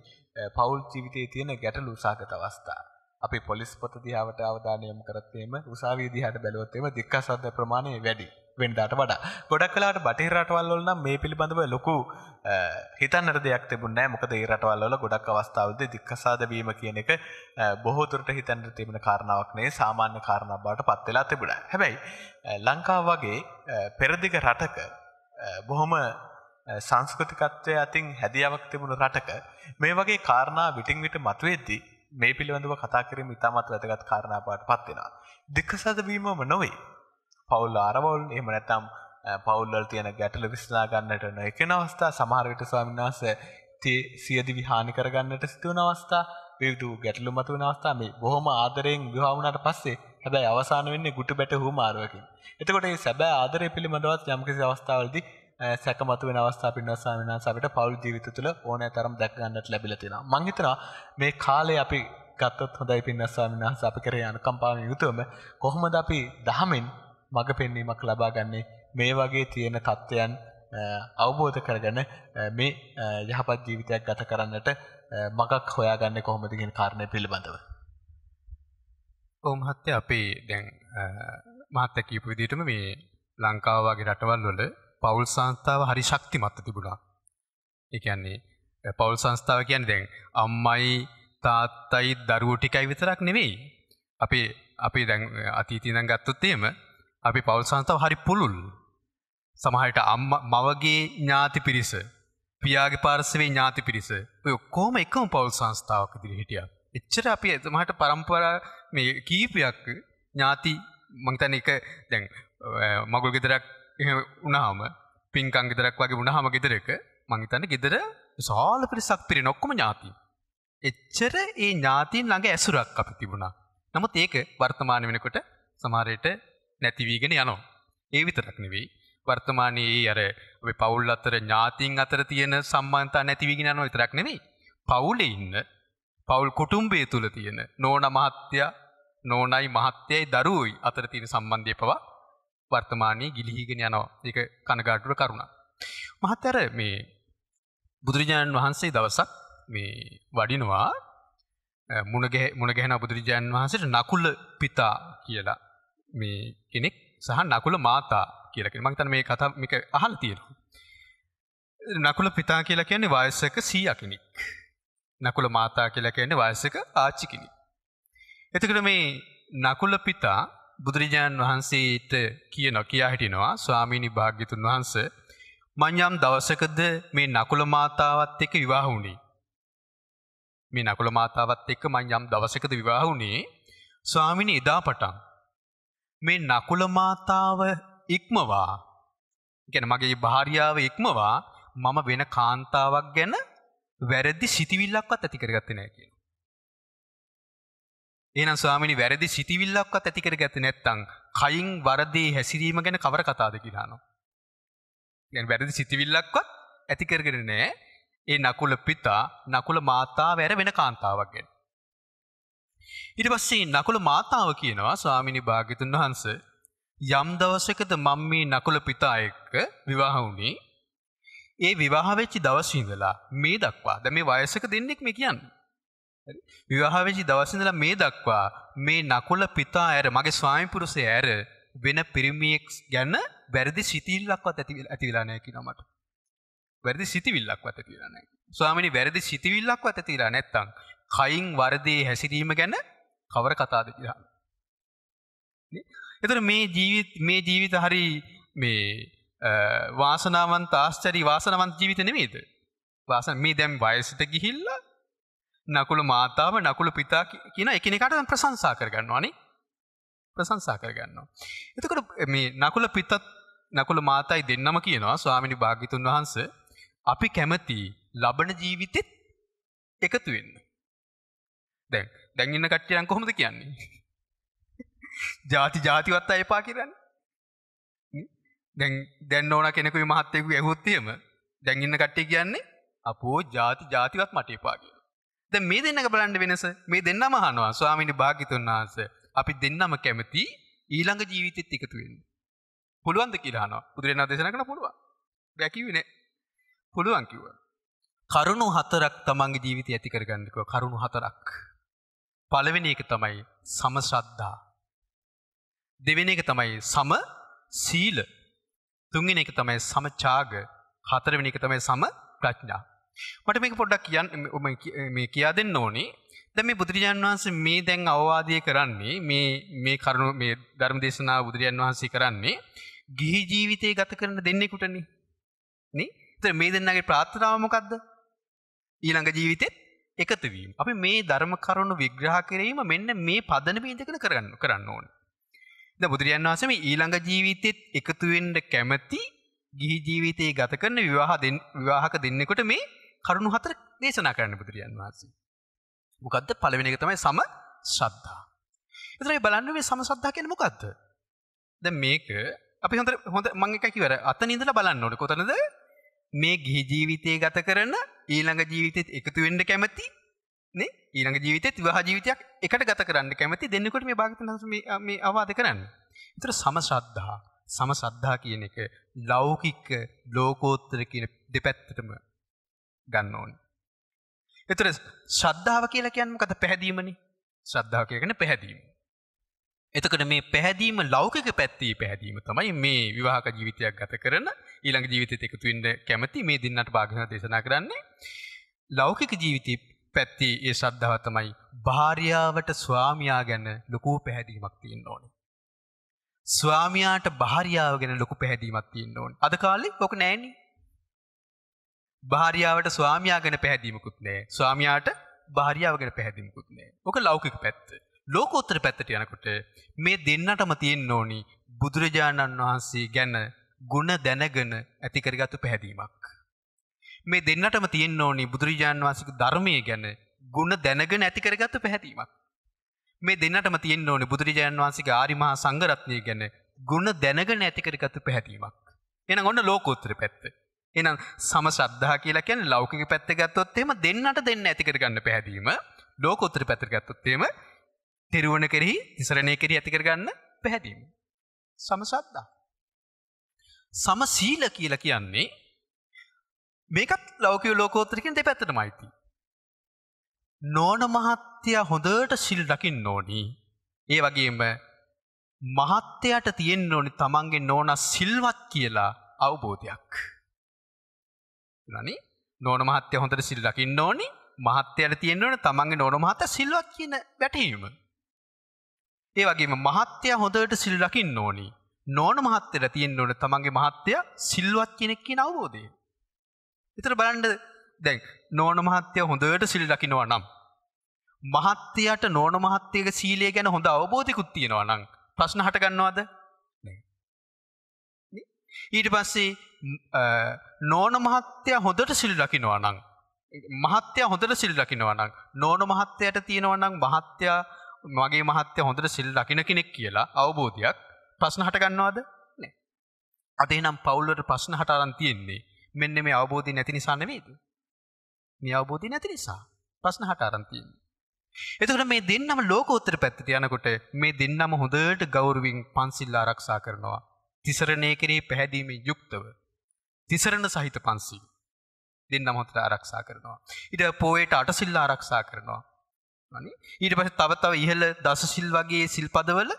පෞල් ජීවිතයේ තියෙන ගැටලු සාගත අවස්ථා. අපි පොලිස් පොත දිහාවට අවධානය යොමු කරත් එහෙම උසාවිය දිහාට බැලුවොත් එහෙම දික්කසද්ද ප්‍රමාණය වැඩි. වෙනදාට වඩා ගොඩක් කලාට බටහි රටවල්ලන මේ පිළිබඳව ලොකු හිතන්නට දෙයක් තිබුණෑ මොකද ඒ රටවල්ල ගොඩක් අවස්ථාවද දික්කසාදවීම කියන එක බොහෝතුරට හිතන්ට තිබෙන කාරණාවක්නේ සාමාන්‍ය කාරණ බාට පත්වෙලා තිබුණ හැබැයි ලංකාව වගේ පෙරදිග රටක බොහොම සංස්කෘතිකත්වය අතින් හැදියාවක් තිබුණු රටක මේ වගේ කාරණා විටිං විට මතුවෙද්දී මේ පිළිබඳව කතා කිරීම ඉතාමත් වැදගත් කාරණාවට පත්වෙනවා. දික්කසාදවීමම නොවේ පවුල් අරවල් එම නැතම් පවුල්ලල් තියෙන ගැටල විස්ලා ගන්නට නොයකෙන අවස්ථා සමහරවිට ස්වාමිනාස සියදි විහානි කරගන්නට සිතුවන අවස්ථා විවිධූ ගැටලු මතුවන අවස්ථා මේ බොහොම ආදරයෙන් විවාහුණාට පස්සේ හැබැයි අවසාන වෙන්නේ ගුට බැට හුමාරුවකින්. එතකොට මේ සැබෑ ආදරය පිළිබඳවත් යම්කිසි අවස්ථාවලදී සැක මතුවෙන අවස්ථා පින්වත් ස්වාමීන් වහන්සේ අපිට පෞල් ජීවිත තුළ ඕනෑ තරම් දැක ගන්නට ලැබිලා තියෙනවා. මම හිතනවා මේ කාලේ අපි ගත්තොත් හොඳයි පින්වත් ස්වාමීන් වහන්සේ අපි කරේ අනුකම්පාවෙන් යුතුවම කොහොමද අපි දහමෙන් මඟ පෙන්වීමක් ලබා ගන්නේ මේ වගේ තියෙන தත්වයන් අවබෝධ කරගෙන මේ යහපත් ජීවිතයක් ගත කරන්නට මගක් හොයාගන්නේ කොහොමද කියන කාරණය පිළිබඳව. ඔවුන් හත්තේ අපේ දැන් මහත්ය කියපු විදිහටම මේ ලංකාව වගේ රටවල් වල පවුල් සංස්ථාව හරි ශක්තිමත් තිබුණා. ඒ කියන්නේ පවුල් සංස්ථාව කියන්නේ දැන් අම්මයි තාත්තයි දරුවෝ ටිකයි විතරක් නෙවෙයි. අපේ අපි දැන් අතීතේ ඉඳන් ගත්තොත් එහෙම අපි පවල් සංස්ථාව හරි පුළුල්. සමහරට අම්ම මවගේ ඥාති පිරිස පියාගේ පාර්ශවේ ඥාති පිරිස ඔය ඔක්කොම එකම පවුල් සංස්ථාවක් ඉදිරියේ හිටියා. එච්චර අපි එතමහට પરම්පරා මේ කීපයක් ඥාති මං හිතන්නේ එක දැන් මගුල් ගෙදරක් එහෙම වුණාම පින්කම් ගෙදරක් වගේ වුණාම ගෙදරක මං හිතන්නේ ගෙදර සාල පිරිසක් පිරින ඔක්කොම ඥාති. එච්චර ඒ ඥාතින් ළඟ ඇසුරක් අපි තිබුණා. නමුත් ඒක වර්තමාන වෙනකොට සමහරට නැති වීගෙන යනවා. ඒ විතරක් නෙවෙයි වර්තමානයේ අර ඔබේ පවුල් අතර ඥාතීන් අතර තියෙන සම්බන්ධතා නැති වීගෙන යනවා විතරක් නෙවෙයි. පවුලේ ඉන්න පවුල් කුටුම්බය තුළ තියෙන නෝන මහත්තයා නෝනයි මහත්තයයි දරුවෝයි අතර තියෙන සම්බන්ධය පවා වර්තමානයේ ගිලිහිගෙන යනවා. ඒක කනගාටුර කරුණක්. මහත්තයර මේ බුදුරජාණන් වහන්සේ දවසක් මේ වඩිනවා මුණගැහෙන බුදුරජාණන් වහන්සේට නකුල පිතා කියලා මේ කෙනෙක් සහ නකුල මාතා කියලක මංතන මේ කතා මික අහල් තියෙන. නකුල පිතා කියලා කියන්නේ වයසක සීයකිනෙක්. නකුල මාතා කියලා කියන්නේ වයසක ආච්චිකිනි. එතකට මේ නකුල පිතා බුදුරජාණන් වහන්සේට කියන කියා හිටිනවා ස්වාමීණි භාග්‍යතුන් වහන්ස මංයම් දවසකද මේ නකුල මාතාවත් එක්ක විවාහ වුණේ. මේ නකුල මාතාවත් එක්ක මං යම් දවසකද විවාහ වුණේ ස්වාමිනි එදා පටන් මේ නකුල මාතාව ඉක්මවා ගැන මගේ භාරියාව ඉක්මවා මම වෙන කාන්තාවක් ගැන වැරදි සිතිවිල්ලක්වත් ඇති කරගත්තේ නැහැ කියනවා. එහෙනම් ස්වාමිනි වැරදි සිතිවිල්ලක්වත් ඇති කරගත්තේ නැත්නම් කයින් වරදේ හැසිරීම ගැන කවර කතාවද කියලා අහනවා. දැන් වැරදි සිතිවිල්ලක්වත් ඇති කරගෙන නැහැ. ඒ නකුල පිතා නකුල මාතා වැර වෙන කාන්තාවක් ගැන. ඊට පස්සේ නකුල මාතාව කියනවා ස්වාමිනි භාග්‍යතුන් වහන්ස යම් දවසකද මම මේ නකුල පිතා එක්ක විවාහ වුණේ ඒ විවාහ වෙච්ච දවස් ඉඳලා මේ දක්වා දැන් මේ වයසක දෙන්නෙක් මේ කියන්නේ විවාහ වෙච්ච දවස් ඉඳලා මේ දක්වා මේ නකුල පිතා ඇර මගේ ස්වාමි පුරුෂයා ඇර වෙන පිරිමියෙක් ගැන වැරදි සිතිවිල්ලක්වත් ඇති වෙලා නැහැ කියනවා මට. වැරදි සිතිවිල්ලක්වත් ඇති වෙලා නැහැ. ස්වාමිනේ වැරදි සිතිවිල්ලක්වත් ඇති වෙලා නැත්තම් කයින් වර්දයේ හැසිරීම ගැන කවර කතාද කියලා. එතන මේ ජීවිත මේ ජීවිත හරි මේ වාසනාවන්ත ආශ්චරි වාසනාවන්ත ජීවිත නෙමේද? වාසන මේ දැන් වයසට ගිහිල්ලා නකුළු මාතාව නකුළු පිතා කියන එකිනෙකාට දැන් ප්‍රශංසා කරගන්නවා නේ? ප්‍රශංසා කරගන්නවා. එතකොට මේ නකුළු පිතත් නකුළු මාතයි දෙන්නම කියනවා ස්වාමිනී භාග්‍යතුන් වහන්සේ අපි කැමති ලබන ජීවිතෙත් එකතු වෙන්න. දැන් දැන් ඉන්න කට්ටියන් කොහොමද කියන්නේ? ಜಾති ಜಾතිවත් අයපා කියන්නේ. දැන් දැන් ඕන කෙනෙකුයි මහත්තයෙකුයි ඇහුවොත් එහෙම දැන් ඉන්න කට්ටිය කියන්නේ අපෝ ಜಾති ಜಾතිවත් මට එපා කියලා. දැන් මේ දෙන්නක බලන්න වෙනස මේ දෙන්නම අහනවා ස්වාමීනි භාග්‍යතුන් වහන්සේ අපි දෙන්නම කැමති ඊළඟ ජීවිතෙත් එකතු වෙන්න. පුළුවන්ද කියලා අහනවා. බුදුරජාණන් දේශනා කරන පුළුවන්. බැකිවිනේ. පුළුවන් කිව්වා. කරුණු හතරක් තමන්ගේ ජීවිතය ඇති කරගන්න කිව්වා. කරුණු හතරක්. පළවෙනි එක තමයි සම ශ්‍රද්ධා. දෙවෙනි එක තමයි සම සීල. තුන්වෙනි එක තමයි සම ඡාග. හතරවෙනි එක තමයි සම ප්‍රඥා. මට මේක පොඩ්ඩක් කියන්න මේ කියා දෙන්න ඕනේ. දැන් මේ බුදුරජාණන් වහන්සේ මේ දැන් අවවාදය කරන්නේ මේ මේ කරුණ මේ ධර්ම දේශනාව බුදුරජාණන් වහන්සේ කරන්නේ ගිහි ජීවිතේ ගත කරන දෙන්නෙකුටනේ. නේ? ඒතර මේ දෙන්නගේ ප්‍රාර්ථනාව මොකද්ද? ඊළඟ ජීවිතෙත් එකතු වීම. අපි මේ ධර්ම කරුණු විග්‍රහ කිරීම මෙන්න මේ පදනම ඉඳගෙන කරගන්න කරන්න ඕන. දැන් බුදුරජාන් වහන්සේ මේ ඊළඟ ජීවිතෙත් එකතු වෙන්න කැමැති ගිහි ජීවිතේ ගත කරන විවාහ විවාහක දෙන්නෙකුට මේ කරුණු හතර දේශනා කරන්න බුදුරජාන් වහන්සේ. මොකද්ද පළවෙනි එක තමයි සම ශ්‍රද්ධා. ඒතරේ බලන්න මේ සම ශ්‍රද්ධා කියන්නේ මොකද්ද? දැන් මේක අපි හොඳ හොඳ මම එකයි කිව්වර අතන ඉඳලා බලන්න ඕනේ. කොතනද මේ ගිහි ජීවිතේ ගත කරන ඊළඟ ජීවිතෙත් එකතු වෙන්න කැමති නේ ඊළඟ ජීවිතෙත් විවාහ ජීවිතයක් එකට ගත කරන්න කැමති දෙන්නෙකුට මේ භාග්‍යතුන් වහන්සේ මේ මේ අවවාද කරන්නේ. ඒතර සම ශ්‍රද්ධා සම ශ්‍රද්ධා කියන එක ලෞකික ලෝකෝත්තර කියන දෙපැත්තටම ගන්න ඕනේ. ඒතර ශ්‍රද්ධාව කියලා කියන්නේ මොකද? පැහැදීමනේ. ශ්‍රද්ධාව කියන්නේ පැහැදීම. එතකට මේ පැහැදීම ලෞකික පැත්තේ පැහැදීම තමයි මේ විවාහක ජීවිතයක් ගත කරන ඊළඟ ජීවිතයත් එකතුවෙන්ට කැමති මේ දෙන්නට භාගන දේශනා කරන්නේ. ලෞකික ජීවිතය පැත්ති ඒ සද්ධාව තමයි භාරියාවට ස්වාමයා ගැන ලොකූ පැහැදීමක් තියෙන් ඕනේ. ස්වාමයාට භාරියාව ගැන ලොකු පැහැදීමක් තියෙන් ඕන. අද කාලෙ ඕක නෑනේ. භාරියාවට ස්වාමයා ගැන පැහැදීමකුත් නෑ ස්වාමයාට භාරියාව ගැන පැහැදිමකුත් නෑ ඕක ලෞකික පැත්ත. ලෝකෝත්තර පැත්තට යනකොට මේ දෙන්නටම තියෙන්න ඕනි බුදුරජාණන් වහන්සේ ගැන ගුණ දැනගෙන ඇතිකරගත්තු පැහැදීමක්. මේ දෙන්නටම තියෙන්න ඕනි බුදුරජාණන් වහන්සේක ධර්මයේ ගැන ගුණ දැනගෙන ඇතිකරගත්තු පැහැදීමක්. මේ දෙන්නටම තියෙන්න ඕනි බුදුරජාණන් වහන්සේගේ ආරිමහා සංඝරත්නය ගැන ගුණ දැනගෙන ඇතිකරගත්තු පැහැදීමක්. එහෙනම් ඔන්න ලෝකෝත්තර පැත්ත. එහෙනම් සම ශ්‍රද්ධා කියලා කියන්නේ ලෞකික පැත්ත ගත්තොත් එහෙම දෙන්නට දෙන්න ඇතිකර ගන්න පැහැදීම. ලෝකෝත්තර පැත්තට ගත්තොත් එහෙම තිරුවන කෙරෙහි තිසරණය කෙරී ඇතිකරගන්න පැහැදීම. සමසත්දා. සම සීල කියල කියන්නේ මේකත් ලෞකව ලෝකෝත්‍රිකින් දෙ පැත්තට මයිති. නෝන මහත්තයා හොඳට සිල් දකිින් නෝනී ඒ වගේම මහත්තයට තියෙන් ඕනි තමන්ගේ නෝන සිල්වත් කියලා අවබෝධයක්. නනි නෝන මහත්‍ය හොඳට සිල් දකිින් ඕනි මහත්තයට තියෙන්වන තමන්ගේ නෝන මහත සිල්වත් කියන වැටහීම. ඒ වගේම මහත්ය හොඳට සිල් රකින්න ඕනි. නෝන මහත්තයට තියෙන්න ඕන තමන්ගේ මහත්ය සිල්වත් කෙනෙක් කියන අවබෝධය. විතර බලන්න දැන් නෝන මහත්ය හොඳට සිල් රකින්නවා නම් මහත්යට නෝන මහත්තයගේ සීලය ගැන හොඳ අවබෝධිකුත් තියෙනවා නම් ප්‍රශ්න හට ගන්නවද? ඊට පස්සේ නෝන මහත්ය හොඳට සිල් රකින්නවා නම් මහත්ය හොඳට සිල් රකින්නවා නම් නෝන මහත්යට තියෙනවා නම් මහත්යා මගේ මහත්ය හොඳට සිල් ලකින කෙනෙක් කියලා අවබෝධයක් ප්‍රශ්න හටගන්නවාද නෑ. අදේනම් පවුල්ලට ප්‍රශ්න හටාරන් තියෙන්නේ මෙන්න මේ අවබෝධය නැති නිසා නෙවෙයිද? මේ අවබෝධය නැති නිසා ප්‍රශ්න හටාරන් තියෙන්නේ. එතකොට මේ දෙන්නම ලෝකෝත්තර පැත්තට යනකොට මේ දෙන්නම හොඳට ගෞරවයෙන් පන්සිල් ආරක්ෂා කරනවා. තිසරණේ කෙරෙහි පැහැදීමෙන් යුක්තව. තිසරණ සහිත පන්සිල් දෙන්නම හොඳට ආරක්ෂා කරනවා. ඊට පොයට අටසිල් ආරක්ෂා කරනවා. ඊට පස තවත්තව ඉහල දසසිල් වගේ සිල්පදවල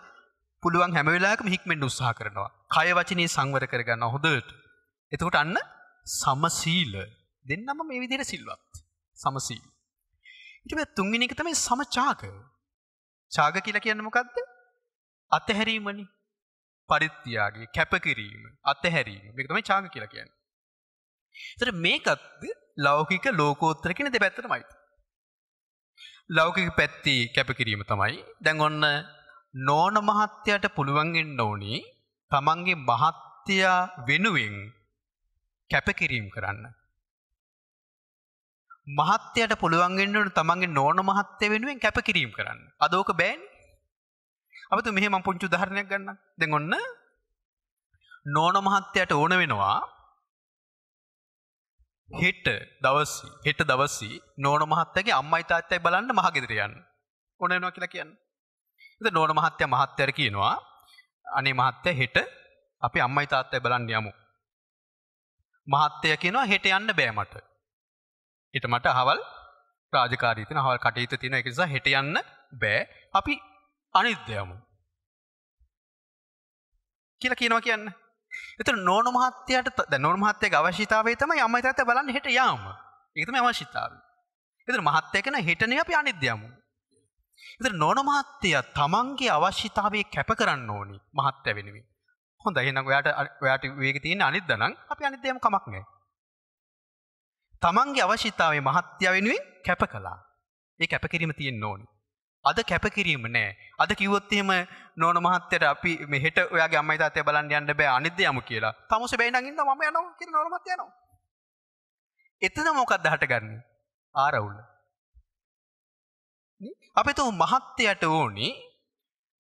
පුළුවන් හැමවෙලාකම හික්මෙන්ට උත්සාහ කරනවා. කය වචනය සංවර කරගන්න හොදට. එතකොට අන්න සමසීල දෙන්නම මේ විදිර සිල්වත් සමසීල්. ඉට තුන්ගිනික තමයි සමචාක චාග කියලා කියන්න මොකක්ද අතහැරීමනි පරිත්තියාගේ කැපකිරීම අතහැරීම මේකතම චාග කියලා කියන්න. තර මේකත් ලෞකික ලෝකෝත්‍රකෙන දෙ පැත්තර මයිත. ලෞකික පැත්ති කැපකිරීම තමයි. දැන් ඔන්න නෝන මහත්තයට පුළුවන් වෙන්න ඕනි තමන්ගේ මහත්තයා වෙනුවෙන් කැපකිරීම කරන්න. මහත්තයට පුළුවන් වෙන්නට තමන්ගේ නෝන මහත්තය වෙනුවෙන් කැපකිරීම කරන්න. අද ඕක බෑනේ. අපිට මෙහෙම පුංචි උදාහරණයක් ගන්න. දැන් ඔන්න නෝන මහත්තයට ඕන වෙනවා හෙට දවස් හෙට දවස්සී නෝන මහත්තගේ අම්මයි තාත්තයි බලන්න මහගෙදරයන් ඕන එනවා කියලා කියන්න. ඉතින් නෝන මහත්තය මහත්තයර කියනවා අනේ මහත්තයා හෙට අපි අම්මයි තාත්තයි බලන්න යමු. මහත්තයා කියනවා හෙට යන්න බෑ මට. ඊට මට අහවල් රාජකාරී තියෙන අහවල් කටයුතු තියෙන ඒක නිසා හෙට යන්න බෑ. අපි අනිද්දා යමු. කියලා කියනවා කියන්නේ එතන නෝන මහත්තයාට දැන් නෝන මහත්තයාගේ අවශ්‍යතාවය තමයි අම්මයි තාත්තා බලන්න හෙට යාම. ඒක තමයි අවශ්‍යතාවය. එතන මහත්තයා කියන හෙටනේ අපි අනිත් යමු. එතන නෝන මහත්තයා තමන්ගේ අවශ්‍යතාවය කැප කරන්න ඕනි මහත්තයා වෙනුවෙන්. හොඳයි එහෙනම් ඔයාට ඔයාට වේග තියෙන අනිත් දණන් අපි අනිත් දෙයම කමක් නැහැ. තමන්ගේ අවශ්‍යතාවය මහත්තයා වෙනුවෙන් කැප කළා. ඒ කැපකිරීම තියෙන්න ඕනේ. අද කැපකිරීම නෑ. අද කිවොත්තම නෝන මහත්තයට අපි මෙහට ඔයා ගම්මයි තාතය බලන් යන්න බෑ අනිද යම කියලා තමස බැයිනගන්න ම යන කිය නොමත් යනවා. එතන මොකක්ද හටගන්න ආරවුල. අපි තු මහත්තයට ඕනි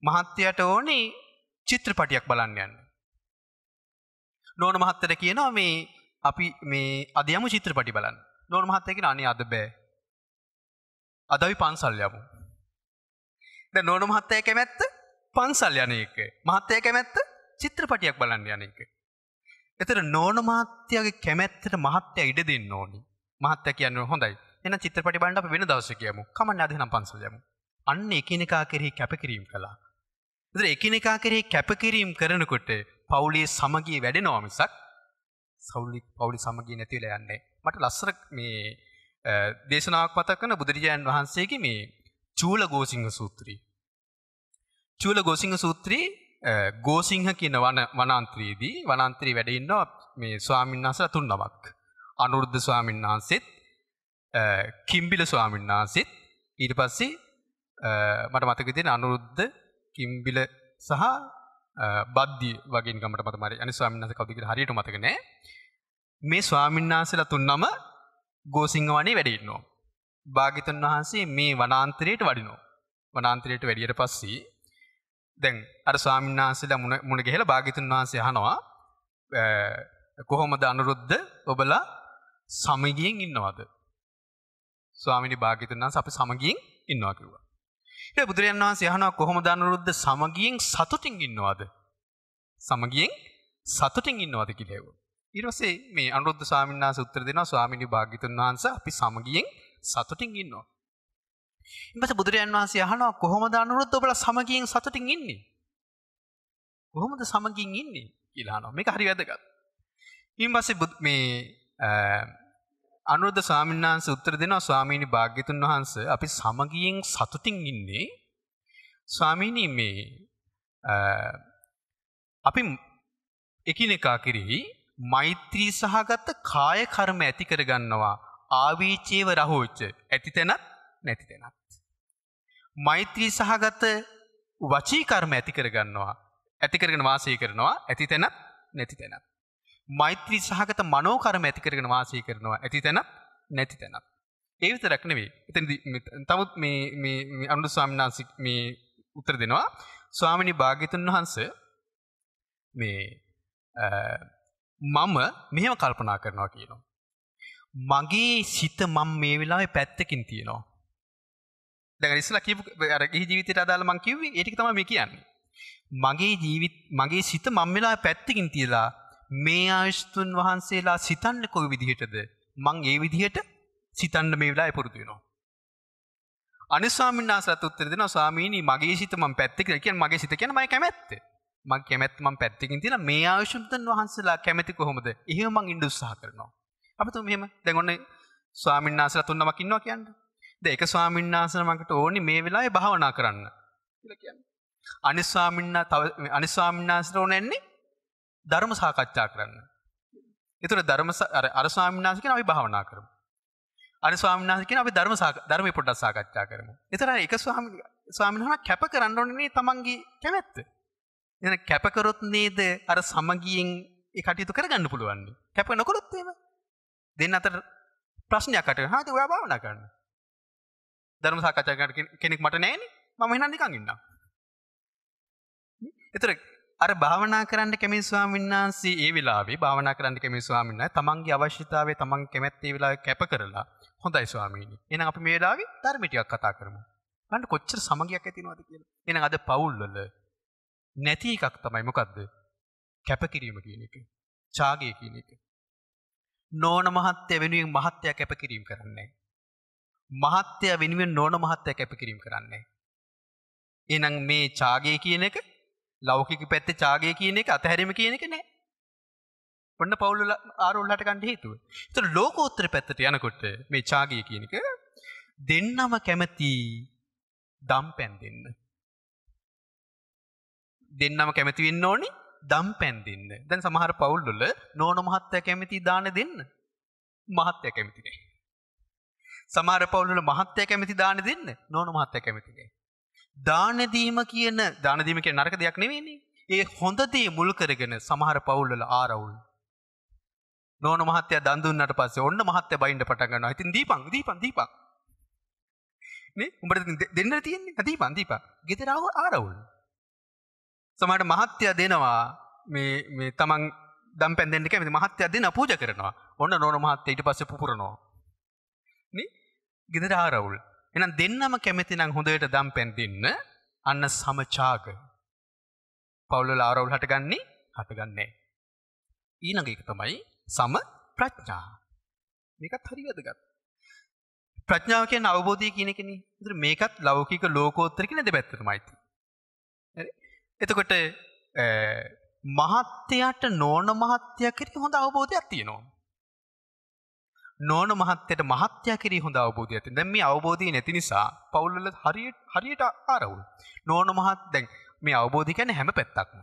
මහත්තයට ඕනි චිත්‍රපටියක් බලන්න යන්න. නෝන මහත්තට කියනවා මේ අපි මේ අදයම චිත්‍රපටි බලන්න නෝන මහත්තයකිෙන අනේ අද බෑ. අදවි පන්සල් යමු. නොන මහත්තය කැමැත්ත පන්සල් යන එක මහත්තය කැමැත්ත චිත්‍රපටියක් බලන්න යන එක. එතට නෝන මහත්තයගේ කැමැත්තට මහත්තය ඉඩ දෙන්න ඕනි මහත්තය කියන්න හොඳයි එන චිත්‍රපටි බණ්ඩ වෙන දවස කියමු කමන්න අදනම් පන්සල් යමු අන්න එකනෙකා කෙරෙහි කැපකිරීම් කලා. ද එකනෙකා කෙරෙහි කැපකිරීම් කරනකොට පවුලේ සමගී වැඩෙනවාමිසක් සෞලි පවුලි සමගී නැතිවල යන්නේ මට ලස්සර මේ දේශනාවක් පතක් කන බුදුරජාණන් වහන්සේගේ මේ චූල ගෝසිංහ සූත්‍රී චූල ගෝසිංහ සූත්‍රයේ ගෝසිංහ කියන වනාන්තරයේදී වනාන්තරේ වැඩ ඉන්නවා මේ ස්වාමීන් වහන්සේලා තුන් නමක්. අනුරුද්ධ ස්වාමීන් වහන්සේත් කිම්බිල ස්වාමීන් වහන්සේත් ඊට පස්සේ මට මතක තියෙන අනුරුද්ධ කිම්බිල සහ බද්දි වගේ ගමට මට මරි අනිත් ස්වාමීන් වහන්සේ කවුද කියලා හරියට මතක නෑ. මේ ස්වාමීන් වහන්සේලා තුන් නම ගෝසිංහ වනේ වැඩ ඉන්නවා. භාග්‍යතුන් වහන්සේ මේ වනාන්තරයට වඩිනවා. වනාන්තරයට වැඩියට පස්සේ දැන් අර ස්වාමීන් වහන්සේලා මුණ මුණ ගැහලා භාග්‍යතුන් වහන්සේ අහනවා කොහොමද අනුරුද්ධ ඔබලා සමගියෙන් ඉන්නවද? ස්වාමීනි භාග්‍යතුන් වහන්සේ අපි සමගියෙන් ඉන්නවා කිව්වා. ඊට බුදුරජාණන් වහන්සේ අහනවා කොහොමද අනුරුද්ධ සමගියෙන් සතුටින් ඉන්නවද? සමගියෙන් සතුටින් ඉන්නවද කියලා ඇහුවා. ඊට පස්සේ මේ අනුරුද්ධ ස්වාමීන් වහන්සේ උත්තර දෙනවා ස්වාමීනි භාග්‍යතුන් වහන්සේ අපි සමගියෙන් සතුටින් ඉන්නවා. ඉන්පස්සේ බුදුරජාන් වහන්සේ අහනවා කොහොමද අනුරුද්ධ ඔබලා සමගියෙන් සතුටින් ඉන්නේ? කොහොමද සමගියෙන් ඉන්නේ කියලා අහනවා. මේක හරි වැදගත්. ඉන්පස්සේ මේ අනුරුද්ධ ස්වාමීන් වහන්සේ උත්තර දෙනවා ස්වාමීනි භාග්‍යතුන් වහන්සේ අපි සමගියෙන් සතුටින් ඉන්නේ ස්වාමීනි මේ අපි එකිනෙකා කෙරෙහි මෛත්‍රී සහගත කාය කර්ම ඇති කරගන්නවා ආවීචේව රහෝච්ච ඇති තැනත් නැති තැනත් මෛත්‍රී සහගත වචී කර්ම ඇති කරගන්නවා. ඇති කරගෙන වාසය කරනවා ඇති තැනත් නැති තැනත්. මෛත්‍රී සහගත මනෝ කර්ම ඇති කරගෙන වාසය කරනවා ඇති තැනත් නැති තැනත්. ඒ විතරක් නෙවෙයි. එතනදී තවත් මේ මේ අනුර ස්වාමීන් වහන්සේ මේ උත්තර දෙනවා. ස්වාමිනී භාග්‍යතුන් වහන්සේ මේ මම මෙහෙම කල්පනා කරනවා කියනවා. මගේ සිත මම මේ වෙලාවේ පැත්තකින් තියෙනවා. දැන් ඉස්සලා කියපු අර ගිහි ජීවිතයට අදාළ මං කිව්වේ ඒ ටික තමයි මේ කියන්නේ. මගේ ජීවිත මගේ සිත මම වෙලා පැත්තකින් තියලා මේ ආයුෂ්තුන් වහන්සේලා සිතන්නේ කොයි විදිහටද? මං ඒ විදිහට සිතන්න මේ වෙලාවේ පුරුදු වෙනවා. අනිත් ස්වාමීන් වහන්සේලාත් උත්තර දෙනවා ස්වාමීනි මගේ සිත මම පැත්තකින් කියන්නේ මගේ සිත කියන්නේ මම කැමැත්ත. මම කැමැත්ත මම පැත්තකින් තියලා මේ ආයුෂ්තුන් වහන්සේලා කැමැති කොහොමද? එහෙම මං ඉන්න උත්සාහ කරනවා. අපි තුම මෙහෙම දැන් ඔන්න ස්වාමීන් වහන්සේලා තුන්නමක් ඉන්නවා කියන්නේ. ඒක ස්වාමින්නාසන මකට ඕනි මේ වෙලාවේ භාවනා කරන්න කියලා කියන්නේ. අනිත් ස්වාමින්නා තව අනිත් ස්වාමින්නාසන ඕන නැන්නේ ධර්ම සාකච්ඡා කරන්න. ඒතර ධර්ම අර අර ස්වාමින්නාස කියන අපි භාවනා කරමු. අනිත් ස්වාමින්නාස කියන අපි ධර්ම ධර්මයේ පොඩ්ඩක් සාකච්ඡා කරමු. ඒතර එක ස්වාමීන් ස්වාමින්වහන්සේ කැප කරන්න ඕනේ තමන්ගේ කැමැත්ත. එහෙනම් කැප කරොත් නේද අර සමගියෙන් ඒ කටයුතු කරගන්න පුළුවන්. කැප නොකරොත් එහෙම දෙන්න අතර ප්‍රශ්නයක් අටවෙනවා. හරිද? ඔයා භාවනා කරන්න. ධර්ම සාකච්ඡාකට කෙනෙක් මට නෑනේ මම එහෙනම් නිකන් ඉන්නම්. ඒතර අර භාවනා කරන්න කැමති ස්වාමීන් වහන්සේ ඒ වෙලාවේ භාවනා කරන්න කැමති ස්වාමීන් වහන්සේ තමන්ගේ අවශ්‍යතාවය තමන් කැමැත්ත ඒ වෙලාවේ කැප කරලා හොඳයි ස්වාමීනි. එහෙනම් අපි මේ වෙලාවේ ධර්ම ටිකක් කතා කරමු. බලන්න කොච්චර සමගියක් ඇති වෙනවද කියලා. එහෙනම් අද පවුල්වල නැති එකක් තමයි මොකද්ද? කැපකිරීම කියන එක. ඡාගය කියන එක. නෝන මහත්ය වෙනුවෙන් මහත්ය කැපකිරීම කරන්නේ නැහැ. මහත්ය වෙනුවෙන් නෝන මහත්ය කැපිකිරීම කරන්නේ. එහෙනම් මේ ඡාගය කියන එක ලෞකික පැත්තේ ඡාගය කියන එක අතහැරීම කියන එක නෑ. ඔන්න පවුල් ආරෝල්ලට ගන්න හේතුව. ඒතර ලෝකෝත්තර පැත්තට යනකොට මේ ඡාගය කියන එක දෙන්නම කැමති දම්පැන් දෙන්න. දෙන්නම කැමති වෙන්න ඕනේ දම්පැන් දෙන්න. දැන් සමහර පවුල්වල නෝන මහත්තයා කැමති දාන දෙන්න. මහත්තයා කැමති නෑ. සමහර පවුල්වල මහත්ය කැමති දාන දෙන්න නෝන මහත්ය කැමති නෑ. දාන දීම කියන දාන දීම කියන නරක දෙයක් නෙවෙයිනේ. ඒ හොඳ දේ මුල් කරගෙන සමහර පවුල්වල ආරවුල්. නෝන මහත්තයා දන් දුන්නට පස්සේ ඔන්න මහත්තයා බයින්ඩ පටන් ගන්නවා. ඉතින් දීපන් දීපන් දීපන්. නේ උඹට දෙන්න තියෙන්නේ දීපන් දීපන්. ගෙදර ආව ආරවුල්. සමහර මහත්තයා දෙනවා මේ මේ තමන් දම් පැන් දෙන්න කැමති මහත්තයා දෙන පූජා කරනවා. ඔන්න නෝන මහත්තයා ඊට පස්සේ පුපුරනවා. ගෙදර ආරවුල්. එනම් දෙන්නම කැමති නම් හොඳට දම් පැන් දෙන්න. අන්න සමචාග. පවුල් වල ආරවුල් හටගන්නේ හටගන්නේ. ඊළඟ එක තමයි සම ප්‍රඥා. මේකත් හරි වැදගත්. ප්‍රඥාව කියන්නේ අවබෝධය කියන එකනේ. ඒතර මේකත් ලෞකික ලෝකෝත්තර කියන දෙපැත්තටමයි තියෙන්නේ. හරි. එතකොට මහත්යට නෝන මහත්ය කෙරෙහි හොඳ අවබෝධයක් තියෙනවා. නෝන මහත්තයට මහත්්‍යය කිරී හොඳ අවබෝධය ඇති දැම් මේ අවබෝධී නැති නිසා පවුල්ල හරියට හරියට ආරවුල් නෝන මහත් දැන් මේ අවබෝධි කැන හැම පැත්තක්ම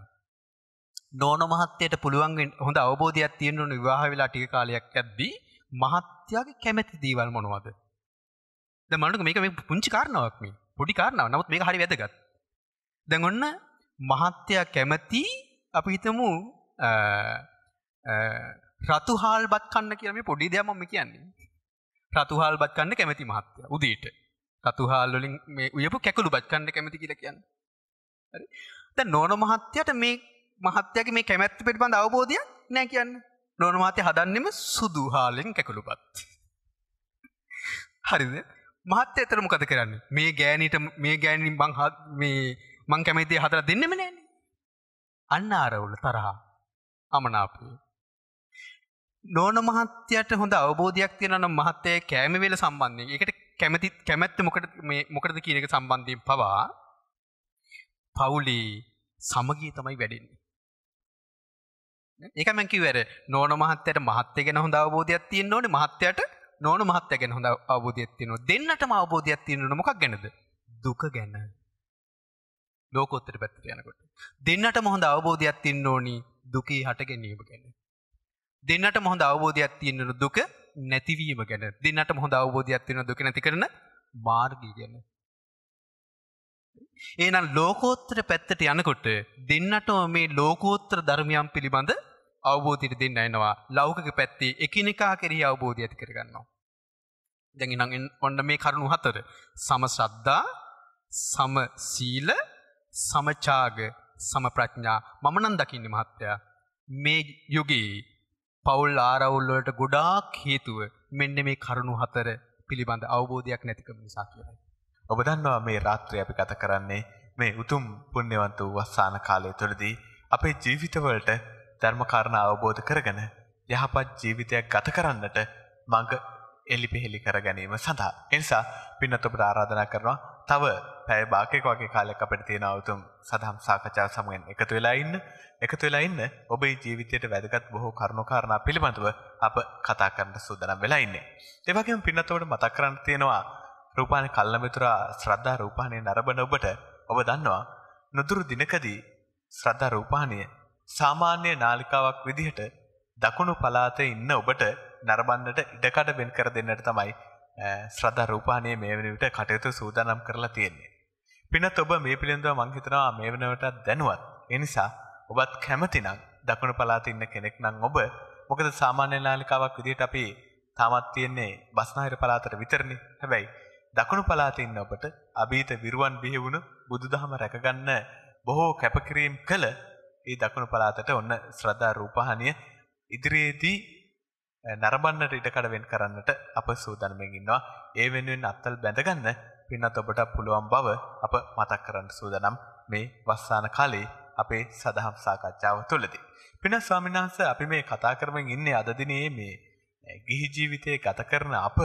නෝන මහත්තයට පුළුවන්ගෙන් හොඳ අවබෝධයක් තියෙන්න්නු විවාහ වෙලා ටික කාලයක් ඇද්දී මහත්්‍යයාගේ කැමැති දීවල් මොනවද ද මනුක මේක මේ පුංචි කාරණාවක්ම පොඩි කාරණාව නමුත් මේ හරි වැදගත් දැන් ඔන්න මහත්්‍යයා කැමැති අපි හිතමු රතුහාල් බත් කන්න කියලා මේ පොඩි දෙයක් මම කියන්නේ. රතුහාල් බත් කන්න කැමති මහත්තයා උදේට. රතුහාල් වලින් මේ උයපු කැකුළු බත් කන්න කැමති කියලා කියන්නේ. හරි. දැන් නෝන මහත්තයාට මේ මහත්තයාගේ මේ කැමැත්ත පිළිබඳ අවබෝධයක් නැහැ කියන්නේ. නෝන මහත්තයා හදන්නෙම සුදු හාලෙන් කැකුළු බත්. හරිද? මහත්තයා එතන මොකද කරන්නේ? මේ ගෑණිට මේ ගෑණින් මං මේ මං කැමති දේ හදලා දෙන්නෙම නෑනේ. අන්න ආරවුල තරහා. අමනාපය. නෝන මහත්්‍යයට හොඳ අවබෝධයක් තියෙනන මහත්තය කෑමවෙල සම්බන්ධය එකට කැමති කැමැත්ත මොකට මොකටද කියන එක සම්බන්ධයෙන් පවා පවුලි සමගී තමයි වැඩින්නේ. ඒක මැකි වැර නෝන මහත්තයට මහත්තයගෙන හොඳ අවබෝධයක් තියෙන් ඕන මහත්තයට නෝන මහත්තයගෙන හොඳ අවබෝධයක් තියනවා දෙන්නටම අවබෝධයක් තියෙනන මොකක් ගැනද දුක ගැන ලෝකොත්තර පැත්ති යනකොට දෙන්නට මොහොඳ අවබෝධයක් තින්න ඕනි දුකී හට ගැනීම ගැන දෙන්නට මොහොඳ අවබෝධයක් තියෙන දුක නැතිවීම ගැන දෙන්නට මොහොඳ අවබෝධයක් තියෙන දුක නැති කරන මාර්ගය ගැන. එහෙනම් ලෝකෝත්තර පැත්තට යනකොට දෙන්නටම මේ ලෝකෝත්තර ධර්මයන් පිළිබඳ අවබෝධයට දෙන්න එනවා. ලෞකික පැත්තේ එකිනෙකා කෙරෙහි අවබෝධය ඇති කරගන්නවා. දැන් ඉතින් ඔන්න මේ කරුණු හතර. සම ශ්‍රද්ධා, සම සීල, සම ඡාග, සම ප්‍රඥා. මම නම් දකින්නේ මහත්තයා මේ යුගයේ පවුල් ආරවුල්වලට ගොඩාක් හේතුව මෙන්න මේ කරුණු හතර පිළිබඳ අවබෝධයක් නැතිකම නිසා කියලයි. ඔබ දන්නවා මේ රාත්‍රිය අපි ගත කරන්නේ මේ උතුම් පුණ්‍යවන්ත වූ වස්සාන කාලය තුළදී අපේ ජීවිතවලට ධර්ම කාරණා අවබෝධ කරගෙන යහපත් ජීවිතයක් ගත කරන්නට මඟ එලිපෙහෙලි කර ගැනීම සඳහා. එනිසා පින්නත් ඔබට ආරාධනා කරනවා තව පැය භාගයක වගේ කාලයක් අපිට තියෙන අවුතුම් සදහම් සාකච්ඡාව සමගින් එකතු වෙලා ඉන්න. එකතු වෙලා ඉන්න ඔබේ ජීවිතයට වැදගත් බොහෝ කරුණු කාරණා පිළිබඳව අප කතා කරන්න සූදානම් වෙලා ඉන්නේ. ඒ වගේම පින්නතවට මතක් කරන්න තියෙනවා රූපාන කල්ලමිතුරා ශ්‍රද්ධා රූපානේ නරඹන ඔබට ඔබ දන්නවා නුදුරු දිනකදී ශ්‍රද්ධා රූපාණිය සාමාන්‍ය නාලිකාවක් විදිහට දකුණු පළාතේ ඉන්න ඔබට නරඹන්නට ඉඩකඩ වෙන් කර දෙන්නට තමයි ශ්‍රද්ධා රූපාණියේ මේ වෙනුවට කටයුතු සූදානම් කරලා තියෙන්නේ. පිනත් ඔබ මේ පිළිබඳව මම හිතනවා මේ වෙනවට දැනුවත්. ඒ නිසා ඔබත් කැමතිනම් දකුණු පළාතේ ඉන්න කෙනෙක් නම් ඔබ මොකද සාමාන්‍ය නාලිකාවක් විදිහට අපි තාමත් තියෙන්නේ බස්නාහිර පළාතට විතරනේ. හැබැයි දකුණු පළාතේ ඉන්න ඔබට අභීත විරුවන් බිහිවුණු බුදුදහම රැකගන්න බොහෝ කැපකිරීම් කළ ඒ දකුණු පළාතට ඔන්න ශ්‍රද්ධා රූපහානිය ඉදිරියේදී නරඹන්නට ඉඩකඩ වෙන් කරන්නට අප සූදානම්ෙන් ඉන්නවා. ඒ වෙනුවෙන් අත්ල් බැඳගන්න පින්නත් ඔබට පුළුවන් බව අප මතක් කරන්න සූදානම් මේ වස්සාන කාලේ අපේ සදහම් සාකච්ඡාව තුළදී. පින ස්වාමීන් වහන්සේ අපි මේ කතා කරමින් ඉන්නේ අද දිනේ මේ ගිහි ජීවිතයේ ගත කරන අප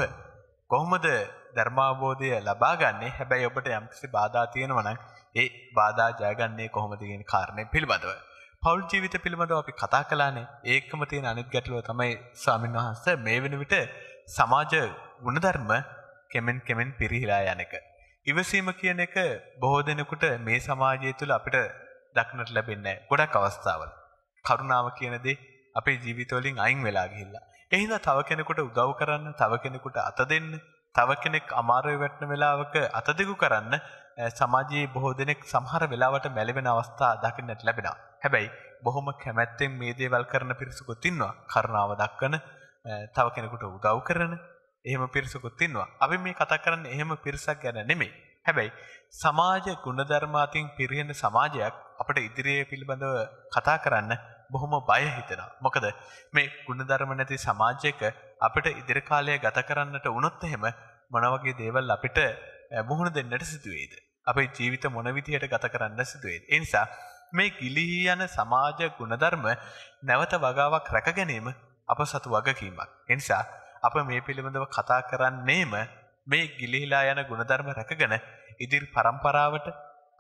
කොහොමද ධර්මාබෝධය ලබා ගන්නේ? හැබැයි ඔබට යම්කිසි බාධා තියෙනවා නම් ඒ බාධා ජයගන්නේ කොහොමද කියන කාරණේ පිළිබඳව. පෞල් ජීවිත පිළිබඳව අපි කතා කළානේ ඒකම තියෙන අනිත් ගැටලුව තමයි ස්වාමීන් වහන්සේ මේ වෙන විට සමාජ ගුණධර්ම කෙමෙන් කෙමෙන් පිරිහිලා යන එක. ඉවසීම කියන එක බොහෝ දෙනෙකුට මේ සමාජය තුළ අපිට දක්නට ලැබෙන්නේ ගොඩක් අවස්ථාවල. කරුණාව කියන දේ අපේ ජීවිතවලින් අයින් වෙලා ගිහිල්ලා. ඒ හින්දා තව කෙනෙකුට උදව් කරන්න, තව කෙනෙකුට අත දෙන්න, තව කෙනෙක් අමාරුවේ වැටෙන වෙලාවක අත දෙකු කරන්න සමාජයේ බොහෝ දෙනෙක් සමහර වෙලාවට මැලවෙන අවස්ථා දකින්නට ලැබෙනවා. හැබැයි බොහොම කැමැත්තෙන් මේ දේවල් කරන පිරිසකුත් ඉන්නවා. කරුණාව දක්වන තව කෙනෙකුට උදව් කරන එහෙම පිරිසකුත් ඉන්නවා. අපි මේ කතා කරන්නේ එහෙම පිරිසක් ගැන නෙමෙයි. හැබැයි සමාජ ගුණධර්ම අතින් පිරින සමාජයක් අපිට ඉදිරියේ පිළිබඳව කතා කරන්න බොහොම බය හිතෙනවා. මොකද මේ ගුණධර්ම නැති සමාජයක අපිට ඉදිරි කාලය ගත කරන්නට වුණොත් එහෙම මොන වගේ දේවල් අපිට මුහුණ දෙන්නට සිදු වෙයිද? අපේ ජීවිත මොන විදිහට ගත කරන්න සිදු වෙයිද? ඒ නිසා මේ ගිලිහි යන සමාජ ගුණධර්ම නැවත වගාවක් රැකගැනීම අප සතු වගකීමක්. එනිසා අප මේ පිළිබඳව කතා කරන්නේම මේ ගිලිහිලා යන ගුණධර්ම රැකගෙන ඉදිරි පරම්පරාවට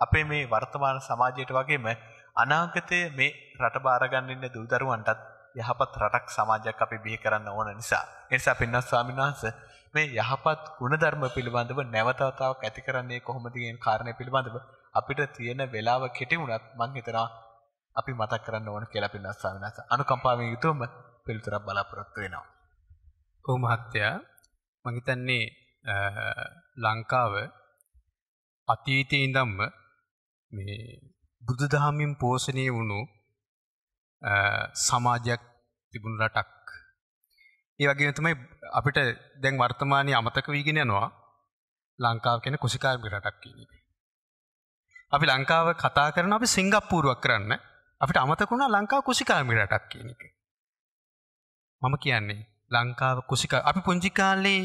අපේ මේ වර්තමාන සමාජයට වගේම අනාගතයේ මේ රට බාරගන්න ඉන්න දූදරුවන්ටත් යහපත් රටක් සමාජයක් අපි බිහි කරන්න ඕන නිසා. එනිසා පින්නස් ස්වාමීන් වහන්සේ මේ යහපත් ගුණධර්ම පිළිබඳව නැවතතාවක් ඇති කරන්නේ කොහොමද කියන කාරණය පිළිබඳව අපිට තියෙන වෙලාව කෙටි වුණත් මං හිතනවා අපි මතක් කරන්න ඕන කියලා පින්නස් ස්වාමීන් වහන්සේ අනුකම්පාවෙන් යුතුවම පිළිතුරක් බලාපොරොත්තු වෙනවා. ඔව් මහත්තයා මං හිතන්නේ ලංකාව අතීතයේ ඉඳන්ම මේ බුදුදහමින් පෝෂණය වුණු සමාජයක් තිබුණු රටක්. ඒ වගේම තමයි අපිට දැන් වර්තමානයේ අමතක වීගෙන යනවා ලංකාව කියන කුසිකාග්‍ර රටක් කියන එක. අපි ලංකාව කතා කරන අපි සිංගප්පූරුවක් කරන්න අපිට අමතකුණා ලංකා කුසිකාමි රටක් කියන එක. මම කියන්නේ ලංකාව කුසික අපි පුංචි කාලේ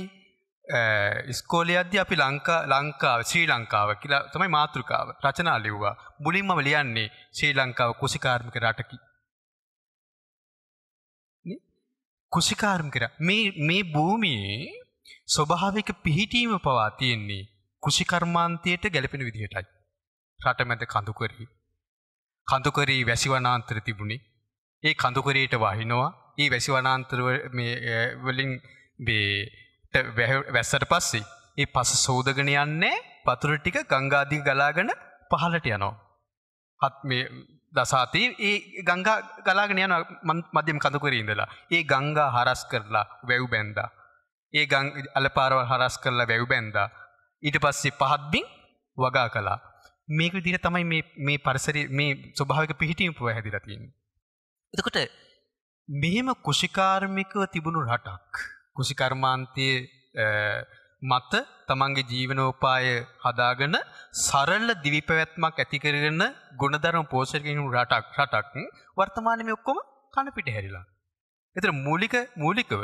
ඉස්කෝලේ යද්දී අපි ලංකා ලංකාව ශ්‍රී ලංකාව කියලා තමයි මාතෘකාව රචනා ලිව්වා. මුලින්ම ලියන්නේ ශ්‍රී ලංකාව කුසිකාර්මික රටකි. කුසිකාර්මික මේ මේ භූමියේ ස්වභාවික පිහිටීම පවා තියෙන්නේ කුෂිකර්මාන්තයට ගැලපෙන විදිහටයි. රටමැද කඳුකරී. කඳුකරී වැසි වනාන්තර තිබුණි. ඒ කඳුකරීට වහිනවා. ඒ වැසි වනාන්තර වලින් මේ වැස්සට පස්සේ ඒ පස සෝදගෙන යන්නේ වතුර ටික ගංගා දිග ගලාගෙන පහළට යනවා. හත් මේ දසාතේ ඒ ගංගා ගලාගෙන යන මධ්‍යම කඳුකරේ ඉඳලා ඒ ගංගා හරස් කරලා වැව් බැන්දා. ඒ අලපාරවල් හරස් කරලා වැව් බැන්දා. ඊට පස්සේ පහත් බිම් වගා කළා. මේක විදිහට තමයි මේ මේ පරිසරයේ මේ ස්වභාවික පිහිටීම පුව හැදිලා තියෙන්නේ. එතකොට මෙහෙම කුෂිකාර්මිකව තිබුණු රටක් කුෂිකර්මාන්තයේ මත තමන්ගේ ජීවනෝපාය හදාගෙන සරල දිවිපැවැත්මක් ඇති කරගෙන ගුණධර්ම පෝෂණය කරන රටක් රටක් වර්තමානයේ මේ ඔක්කොම කන පිට හැරිලා. ඒතර මූලික මූලිකව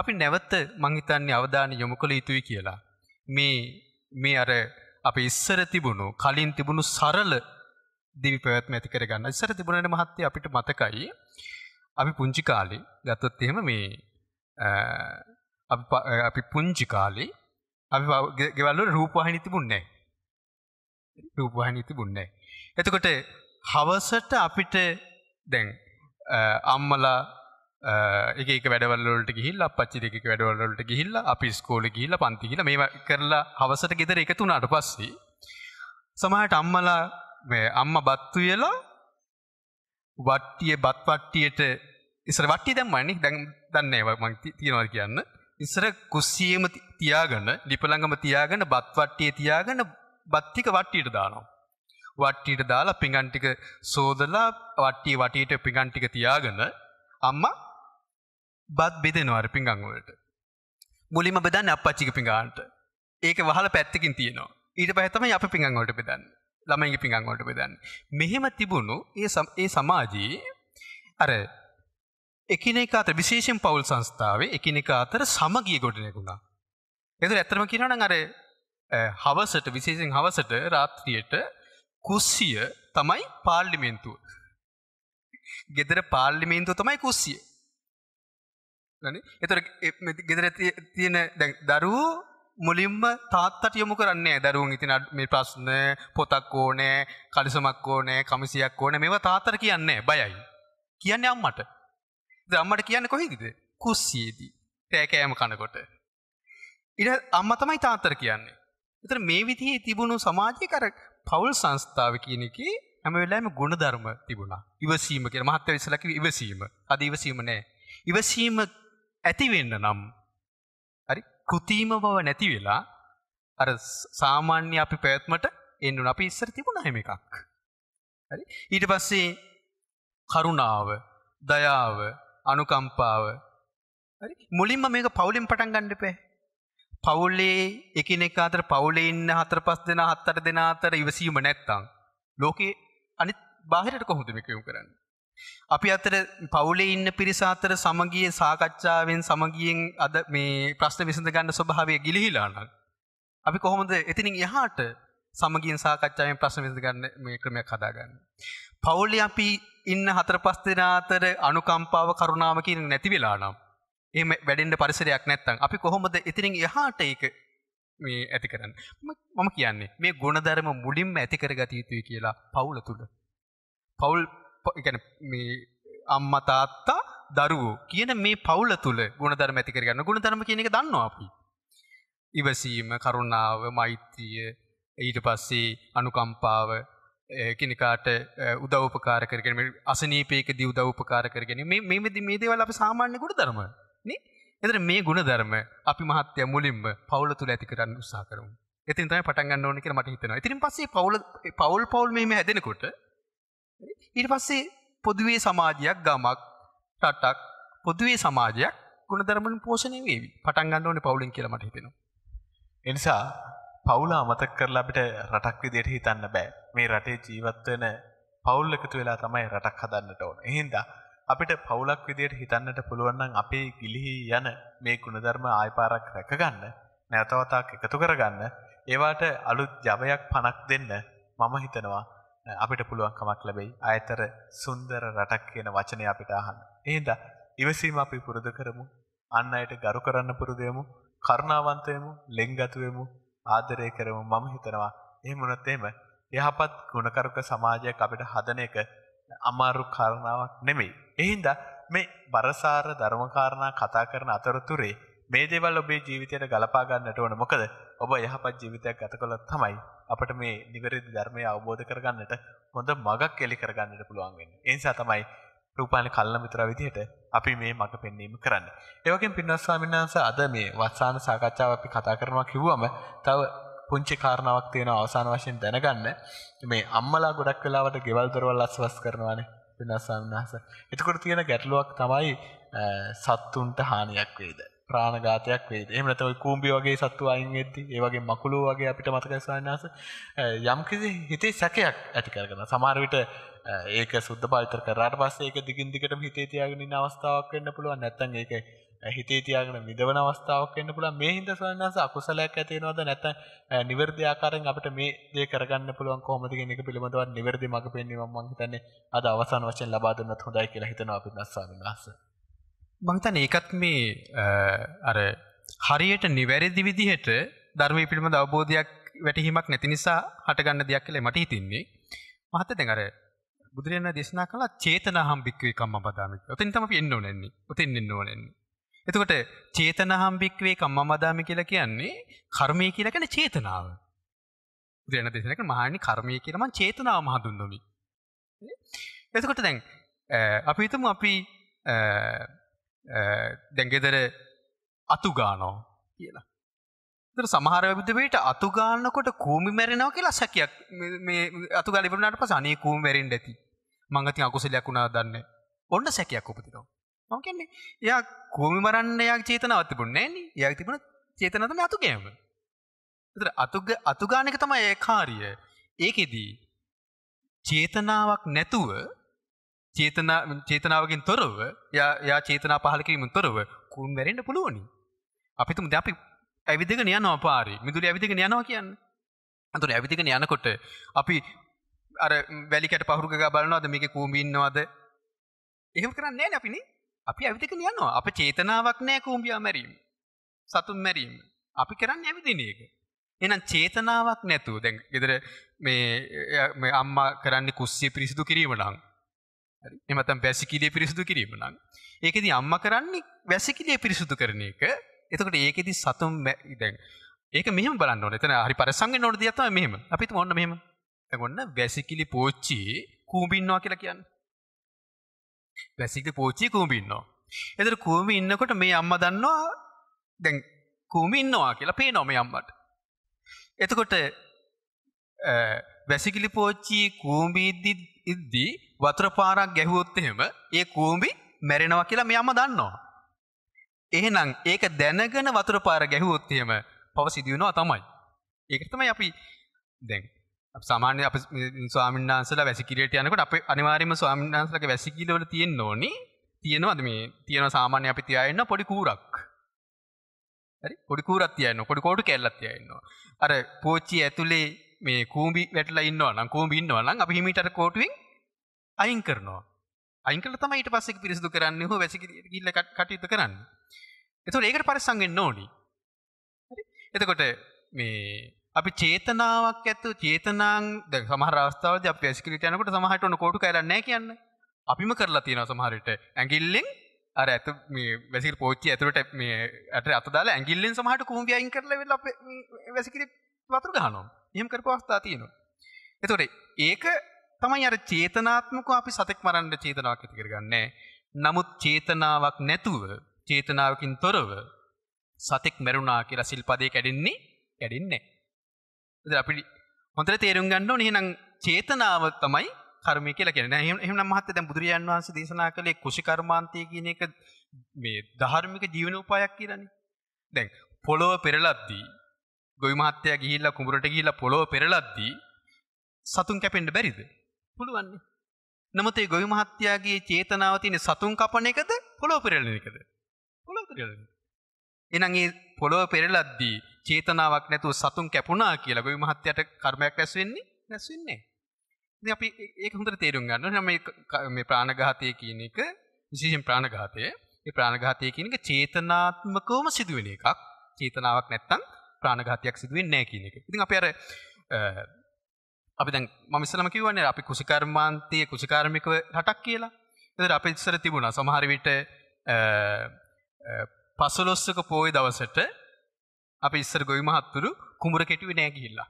අපි නැවත මං හිතන්නේ අවධානය යොමු කළ යුතුයි කියලා. මේ මේ අර අපි ඉස්සර තිබුණු කලින් තිබුණු සරල දිවි පැවැත්ම ඇති කරගන්න. ඉස්සර තිබුණනේ මහත්තයා අපිට මතකයි අපි පුංචි කාලේ ගත්තොත් එහෙම මේ අපි අපි පුංචි කාලේ අපි ගෙවල් වල රූපවාහිනී තිබුණේ නැහැ. රූපවාහිනී තිබුණේ නැහැ. එතකොට හවසට අපිට දැන් අම්මලා එක එක වැඩවල්ලට ගිහිල්ලා පච්චි දෙක වැඩවල්ලට ගිහිල්ලා අපි ස්කෝලේ ගිහිල්ලා පන්ති ගිහිල්ලා මේවා කරලා හවසට ගෙදර එකතු වුණාට පස්සේ සමහරට අම්මලා මේ අම්මා බත් වියලා වට්ටියේ බත් වට්ටියට ඉස්සර වට්ටිය දැම්මනේ දැන් දන්නේ නැහැ මම තියනවා කියන්න ඉස්සර කුස්සියෙම තියාගෙන ලිප ළඟම තියාගෙන බත් වට්ටියේ තියාගෙන බත් ටික වට්ටියට දානවා වට්ටියට දාලා පිඟන් ටික සෝදලා වට්ටිය වටේට පිඟන් ටික තියාගෙන අම්මා බත් බෙදෙනවාර පිඟංවලට. මුලිම බෙදන්න අපච්චික පිඟාන්ට. ඒක වහල පැත්තකින් තියෙනවා. ඊට පැත්තමයි අප පිඟංවලට බෙදන්න. ළමයිගේ පිඟංවලට බෙදන්න. මෙහෙම තිබුණු ඒ ඒ සමාජයේ අර එකිනෙක අතර විශේෂයෙන් පවුල් සංස්ථාවේ එකිනෙක අතර සමගිය ගොඩනැගුණා. ඒතර ඇත්තම කියනවා නම් අර හවසට විශේෂයෙන් හවසට රාත්‍රියට කුස්සිය තමයි පාර්ලිමේන්තුව. ගෙදර පාර්ලිමේන්තුව තමයි කුස්සිය. එතර ගෙදර තියෙන දරුවෝ මුලින්ම තාත්තට යොමු කරන්නේ දරුවන් ඉතින් මේ ප්‍රශ්න පොතක් ඕනේ කලිසමක් ඕනේ කමිසියක් ඕනේ මේවා තාත්තට කියන්නේ බයයි කියන්නේ අම්මට ඉතින් අම්මට කියන්නේ කොහේදද කුස්සියේදී තෑකෑම කනකොට ඊට අම්මා තමයි තාත්තට කියන්නේ එතන මේ විදිහේ තිබුණු සමාජයේ කර පවුල් සංස්ථාව කියන එකේ හැම වෙලාවෙම ගුණධර්ම තිබුණා ඉවසීම කියලා මහත්ය ඉස්සලා කිව්ව ඉවසීම අද ඉවසීම නෑ ඉවසීම ඇතිවෙන්න නම් හරි කෘතිීම බව නැති වෙලා අර සාමාන්‍ය අපි පැවැත්මට එන්නුන අපි ඉස්සර තිබුණා හැම එකක්. හරි ඊට පස්සේ කරුණාව, දයාව, අනුකම්පාව හරි මුලින්ම මේක පවුලෙන් පටන් ගන්න එපා. පවුලේ එකිනෙකා අතර පවුලේ ඉන්න හතර පහ දෙනා හතර දෙනා අතර ඉවසීම නැත්තම් ලෝකේ අනිත් බාහිරට කොහොමද මේක යොමු කරන්නේ? අපි අතර පවුලේ ඉන්න පිරිස අතර සමගිය සාකච්ඡාවෙන් සමගියෙන් අද මේ ප්‍රශ්න විසඳ ගන්න ස්වභාවය ගිලිහිලා නම් අපි කොහොමද එතනින් එහාට සමගියෙන් සාකච්ඡාවෙන් ප්‍රශ්න විසඳ ගන්න මේ ක්‍රමයක් හදාගන්නේ? පවුලේ අපි ඉන්න හතර පහ දෙනා අතර අනුකම්පාව කරුණාව කියන නැති වෙලා නම් එහෙම වැඩෙන්න පරිසරයක් නැත්නම් අපි කොහොමද එතනින් එහාට ඒක මේ ඇති කරන්නේ? මම කියන්නේ මේ ගුණධර්ම මුලින්ම ඇති කරගත යුතුයි කියලා පවුල තුල. පවුල් ගැන මේ අම්ම තාත්තා දරුවෝ කියන මේ පවුල තුළ ගුණධර්ම ඇති කරගන්න ගුණධර්ම කියන එක දන්නවා අපි. ඉවසීම, කරුණාව, මෛත්‍රිය, ඊට පස්සේ අනුකම්පාව, කෙනෙකුට උදව් උපකාර කරගෙන මේ අසනීපයකදී උදව් උපකාර කරගෙන මේ මේ මේ දේවල් අපි සාමාන්‍ය ගුණධර්ම නේ. එතන මේ ගුණධර්ම අපි මහත්ය මුලින්ම පවුල තුළ ඇති කරන්න උත්සාහ කරමු. එතින් තමයි පටන් ගන්න ඕනේ කියලා මට හිතෙනවා. ඉතින් පස්සේ පවුල පවුල් පවුල් මේ මේ හැදෙනකොට ඊට පස්සේ පොදුවේ සමාජයක් ගමක් රටක් පොදුවේ සමාජයක් ගුණධර්මෙන් පෝෂණය වෙවි. පටන් ගන්න ඕනේ පවුලෙන් කියලා මට හිතෙනවා. ඒ නිසා පවුල අමතක කරලා අපිට රටක් විදියට හිතන්න බෑ. මේ රටේ ජීවත් වෙන පවුල් එකතු වෙලා තමයි රටක් හදන්නට ඕන. එහෙනම් අපිට පවුලක් විදියට හිතන්නට පුළුවන් නම් අපේ ගිලිහි යන මේ ගුණධර්ම ආයපාරක් රැකගන්න නැවතවතාවක් එකතු කරගන්න ඒවාට අලුත් ජවයක් පණක් දෙන්න මම හිතනවා අපිට පුළුවන් කමක් ලැබෙයි. ආයතර සුන්දර රටක් කියන වචනේ අපිට අහන්න. එහෙනම් ඉවසීම අපි පුරුදු කරමු. අන් අයට ගරු කරන්න පුරුදු වෙමු. කරුණාවන්ත වෙමු. ලෙන්ගතු වෙමු. ආදරය කරමු. මම හිතනවා එහෙම වුණත් එහෙම යහපත් ගුණකරුක සමාජයක් අපිට හදන එක අමාරු කාරණාවක් නෙමෙයි. එහෙනම් මේ බරසාර ධර්මකාරණා කතා කරන අතරතුරේ මේ දේවල් ඔබේ ජීවිතයට ගලපා ගන්නට ඕන. මොකද ඔබ යහපත් ජීවිතයක් ගත කළොත් තමයි අපිට මේ නිවැරදි ධර්මය අවබෝධ කරගන්නට හොඳ මඟක් එලි කරගන්නට පුළුවන් වෙන්නේ. ඒ නිසා තමයි රූපාන කල්ල මිතර විදිහට අපි මේ මඟ පෙන්වීම කරන්න. ඒ වගේම පින්වත් ස්වාමීන් වහන්සේ අද මේ වස්සාන සාකච්ඡාව අපි කතා කරනවා කිව්වම තව පුංචි කාරණාවක් තියෙනවා අවසාන වශයෙන් දැනගන්න. මේ අම්මලා ගොඩක් වෙලාවට ගෙවල් දොරවල් අස්වස් කරනවානේ පින්වත් ස්වාමීන් වහන්සේ. එතකොට තියෙන ගැටලුවක් තමයි සත්තුන්ට හානියක් වෙයිද? ප්‍රාණඝාතයක් වේද. එහෙම නැත්නම් ওই කූඹි වගේ සත්තු අයින් වෙද්දී, ඒ වගේ මකුළු වගේ අපිට මතකයි සාන්නාස යම්කිසි හිතේ සැකයක් ඇති කරගන්න. සමහර විට ඒක සුද්ධ පාවිතර කරාට පස්සේ ඒක දිගින් දිගටම හිතේ තියාගෙන ඉන්න අවස්ථාවක් වෙන්න පුළුවන්. නැත්නම් ඒක හිතේ තියාගෙන විදවන අවස්ථාවක් වෙන්න පුළුවන්. මේ හින්දා සාන්නාස අකුසලයක් ඇති වෙනවද නැත්නම් නිවැරදි ආකාරයෙන් අපිට මේ දේ කරගන්න පුළුවන් කොහොමද කියන එක පිළිබඳව නිවැරදි මඟ පෙන්වීම මම හිතන්නේ අද අවසාන වශයෙන් ලබා දුන්නත් හොඳයි කියලා හිතනවා අපි දස්සාවිලාස. මංතන් ඒකත් මේ අර හරියට නිවැරදි විදිහට ධර්මය පිළිබඳ අවබෝධයක් වැටහිමක් නැති නිසා හටගන්න දෙයක් කළේ මට හිතෙන්නේ මහත දැන් අර බුදුරජාණන් දේශනා කළා චේතනහම් භික්ඛවේ කම්ම බදාමි. උතින් තමයි අපි එන්න ඕනෙන්නේ. උතින් එන්න ඕනෙන්නේ. එතකොට චේතනහම් භික්ඛවේ කම්ම බදාමි කියලා කියන්නේ කර්මය කියලා කියන්නේ චේතනාව. බුදුරජාණන් දේශනා කරන මහානි කර්මය කියලා මම චේතනාවම හඳුන්වමි. එතකොට දැන් අපි හිතමු අපි දැන්ගෙදර අතුගානෝ කියලා. දර සමහරවිදවට අතුගාන්නකොට කූමි මැරෙනව කියලා සැකයක් අතු ගලිබුණට පස අනේ කූම් වැරෙන් ඇති මංගති අකුසලයක් වුණා දන්න ඔන්න සැකයක් උපතිතව. මකන්නේ යා කූමි මරන්නයක් චේතන අතිබුන්නේ යක් තිබුණ චේතනතම අතුගෑම. තර අතුග අතුගානක තම ඒ කාරිය ඒකෙදී චේතනාවක් නැතුව චේතනා චේතනාවකින් තොරව යා චේතනා පහල කිරීමෙන් තොරව කුරුම් වැරෙන්න පුළුවනි. අපි තුමු දැන් අපි ඇවිදගෙන යනවා පාරේ. මිදුලි ඇවිදගෙන යනවා කියන්නේ. අතන ඇවිදගෙන යනකොට අපි අර වැලිකට පහුරු ගා බලනවාද මේකේ කූඹි ඉන්නවද? එහෙම කරන්නේ නැහැ නේ අපි නේ. අපි ඇවිදගෙන යනවා. අපේ චේතනාවක් නැහැ කූඹියා මැරීම. සතුන් මැරීම. අපි කරන්නේ ඇවිදින එක. එහෙනම් චේතනාවක් නැතුව දැන් ගෙදර මේ මේ අම්මා කරන්නේ කුස්සිය පිරිසිදු කිරීම නම් හරි එහෙම නැත්නම් වැසිකිළිය පිරිසුදු කිරීම නම් ඒකෙදි අම්මා කරන්නේ වැසිකිළිය පිරිසුදු කරන එක එතකොට ඒකෙදි සතුන් දැන් ඒක මෙහෙම බලන්න ඕනේ එතන හරි පරිස්සම් වෙන්න ඕන දෙයක් තමයි මෙහෙම අපි හිතමු ඔන්න මෙහෙම දැන් ඔන්න වැසිකිළි පෝච්චි කූඹින්නවා කියලා කියන්නේ වැසිකිළි පෝච්චි කූඹින්නවා එතන කූඹි ඉන්නකොට මේ අම්මා දන්නවා දැන් කූඹි ඉන්නවා කියලා පේනවා මේ අම්මට එතකොට වැසිකිලි පෝච්චි කූඹීද්දි ඉද්දී වතුර පාරක් ගැහුවොත් එහෙම ඒ කූඹි මැරෙනවා කියලා මේ අම්මා දන්නවා. එහෙනම් ඒක දැනගෙන වතුර පාර ගැහුවොත් එහෙම පවසිදි වෙනවා තමයි. ඒක තමයි අපි දැන් අප සාමාන්‍ය අප ස්වාමීන් වහන්සේලා වැසිකිළියට යනකොට අපේ අනිවාර්යයෙන්ම ස්වාමීන් වහන්සේලාගේ වැසිකිළිවල තියෙන්න ඕනි තියෙනවද මේ තියෙන සාමාන්‍ය අපි තියාගෙන පොඩි කූරක්. හරි පොඩි කූරක් තියාගෙන පොඩි කෝටු කැල්ලක් තියාගෙන. අර පෝච්චි ඇතුලේ මේ කූඹි වැටලා ඉන්නවා නම් කූඹි ඉන්නවා නම් අපි හිමීට අර කෝටුවෙන් අයින් කරනවා. අයින් කළා තමයි ඊට පස්සේ පිරිසිදු කරන්නේ හෝ වැසිකිලි ගිල්ල කටයුතු කරන්නේ. ඒතකොට ඒකට පරිස්සම් වෙන්න ඕනි. හරි? එතකොට මේ අපි චේතනාවක් ඇතුව චේතනාන් දැන් සමහර අවස්ථාවලදී අපි වැසිකිලිට යනකොට සමහරට ඔන්න කෝටු කැලන්නේ නැහැ කියන්නේ. අපිම කරලා තියෙනවා සමහරට ඇඟිල්ලෙන් අර ඇත මේ වැසිකිලි පෝච්චි ඇතුළට මේ අතට අත දාලා ඇඟිල්ලෙන් සමහරට කූඹි අයින් කරලා වෙලා වැසිකිලි වතුර ගහනවා. එහෙම කරපු අවස්ථා තියෙනවා. එතකොට ඒක තමයි අර චේතනාත්මකව අපි සතෙක් මරන්න චේතනාවක් ඇති කරගන්නේ. නමුත් චේතනාවක් නැතුව චේතනාවකින් තොරව සතෙක් මැරුණා කියලා සිල්පදේ කැඩෙන්නේ කැඩෙන්නේ නැහැ. ඉතින් අපි හොඳට තේරුම් ගන්න ඕනේ එහෙනම් චේතනාව තමයි කර්මය කියලා කියන්නේ. එහෙනම් මහත්තයා දැන් බුදුරජාන් වහන්සේ දේශනා කළේ කුසී කර්මාන්තය කියන එක මේ ධාර්මික ජීවන උපායක් කියලානේ. දැන් පොළොව පෙරලද්දී ගොවි මහත්තයා ගිහිල්ලා කුඹරට ගිහිල්ලා පොළොව පෙරලද්දී සතුන් කැපෙන්න බැරිද? පුළුවන්. නමුත් ඒ ගොවි මහත්තයාගේ චේතනාව තියෙන සතුන් කපන එකද පොළොව පෙරලන එකද? පොළොව පෙරලන. එහෙනම් ඒ පොළොව පෙරලද්දී චේතනාවක් නැතුව සතුන් කැපුණා කියලා ගොවි මහත්තයාට කර්මයක් රැස් වෙන්නේ රැස් වෙන්නේ නැහැ. ඉතින් අපි ඒක හොඳට තේරුම් ගන්න ඕනේ. මේ මේ ප්‍රාණඝාතය කියන එක විශේෂයෙන් ප්‍රාණඝාතය. මේ ප්‍රාණඝාතය කියන එක චේතනාත්මකවම සිදුවෙන එකක්. චේතනාවක් නැත්තම් ප්‍රාණඝාතයක් සිදුවෙන්නේ නැහැ කියන එක. ඉතින් අපි අර අපි දැන් මම ඉස්සලම කිව්වනේ අපි කුසිකර්මාන්තයේ කුසිකාර්මික රටක් කියලා. ඒතර අපි ඉස්සර තිබුණා සමහර විට පසළොස්වක පොය දවසට අපි ඉස්සර ගොවි මහත්තුරු කුඹුර කෙටුවේ නැහැ ගිහිල්ලා.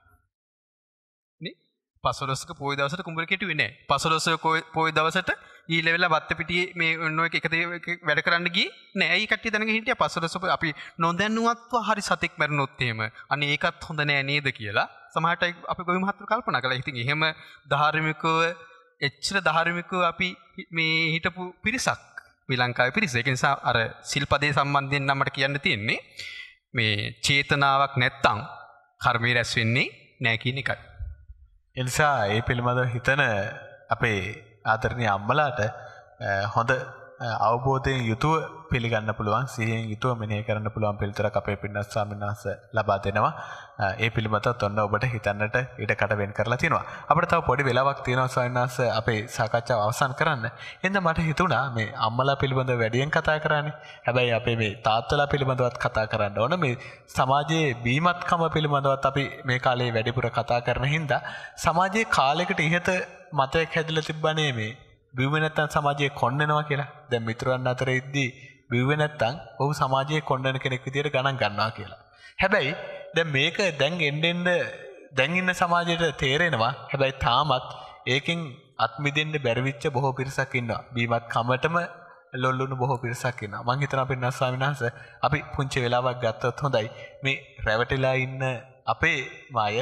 පසොලොස්සක පොයි දවසට කුඹුර කෙටුවේ නෑ. පසොලොස්සක පොයි දවසට ඊලෙවල වත්තපිටියේ මේ ඔන්න එක එකතේ වැඩ කරන්න ගියේ නෑ. ඒ කට්ටිය දැනගෙන හිටියා පසොලොස්සක අපි නොදැනුවත්ව හරි සතෙක් මැරුණොත් එහෙම. අනේ ඒකත් හොඳ නෑ නේද කියලා. සමහරට අපි ගොවි මහත්තුරු කල්පනා කළා. ඉතින් එහෙම ධාර්මිකව එච්චර ධාර්මිකව අපි මේ හිටපු පිරිසක් මේ ලංකාවේ පිරිස. ඒක නිසා අර සිල්පදේ සම්බන්ධයෙන් නම් මට කියන්න තියෙන්නේ මේ චේතනාවක් නැත්තම් කර්මය රැස් වෙන්නේ නැහැ කියන එකයි. එනිසා ඒ පිළිබඳව හිතන අපේ ආදරණීය අම්මලාට හොඳ අවබෝධයෙන් යුතුව පිළිගන්න පුළුවන් සිහියෙන් යුතුව මෙනෙහි කරන්න පුළුවන් පිළිතුරක් අපේ පින්නස් ස්වාමීන් වහන්සේ ලබා දෙනවා. ඒ පිළිමතත් ඔන්න ඔබට හිතන්නට ඊට කට වෙන් කරලා තියෙනවා. අපිට තව පොඩි වෙලාවක් තියෙනවා ස්වාමීන් වහන්සේ අපේ සාකච්ඡාව අවසන් කරන්න. එහෙනම් මට හිතුණා මේ අම්මලා පිළිබඳව වැඩියෙන් කතා කරන්නේ. හැබැයි අපේ මේ තාත්තලා පිළිබඳවත් කතා කරන්න ඕන. මේ සමාජයේ බීමත්කම පිළිබඳවත් අපි මේ කාලේ වැඩිපුර කතා කරන හින්දා සමාජයේ කාලයකට ඉහත මතයක් හැදිලා තිබ්බනේ මේ බිව්වේ නැත්තම් සමාජයේ කොන්නනවා කියලා. දැන් මිතුරන් අතර ඉද්දී බිව්වේ නැත්තම් ඔහු සමාජයේ කොන්නන කෙනෙක් විදියට ගණන් ගන්නවා කියලා. හැබැයි දැන් මේක දැන් එන්න එන්න දැන් ඉන්න සමාජයට තේරෙනවා. හැබැයි තාමත් ඒකෙන් අත්මිදෙන්න බැරිවිච්ච බොහෝ පිරිසක් ඉන්නවා. බීමත් කමටම ලොල්ලුණු බොහෝ පිරිසක් ඉන්නවා. මං හිතනවා පින්නස් ස්වාමීන් වහන්සේ අපි පුංචි වෙලාවක් ගත්තොත් හොඳයි. මේ රැවටිලා ඉන්න අපේ මාය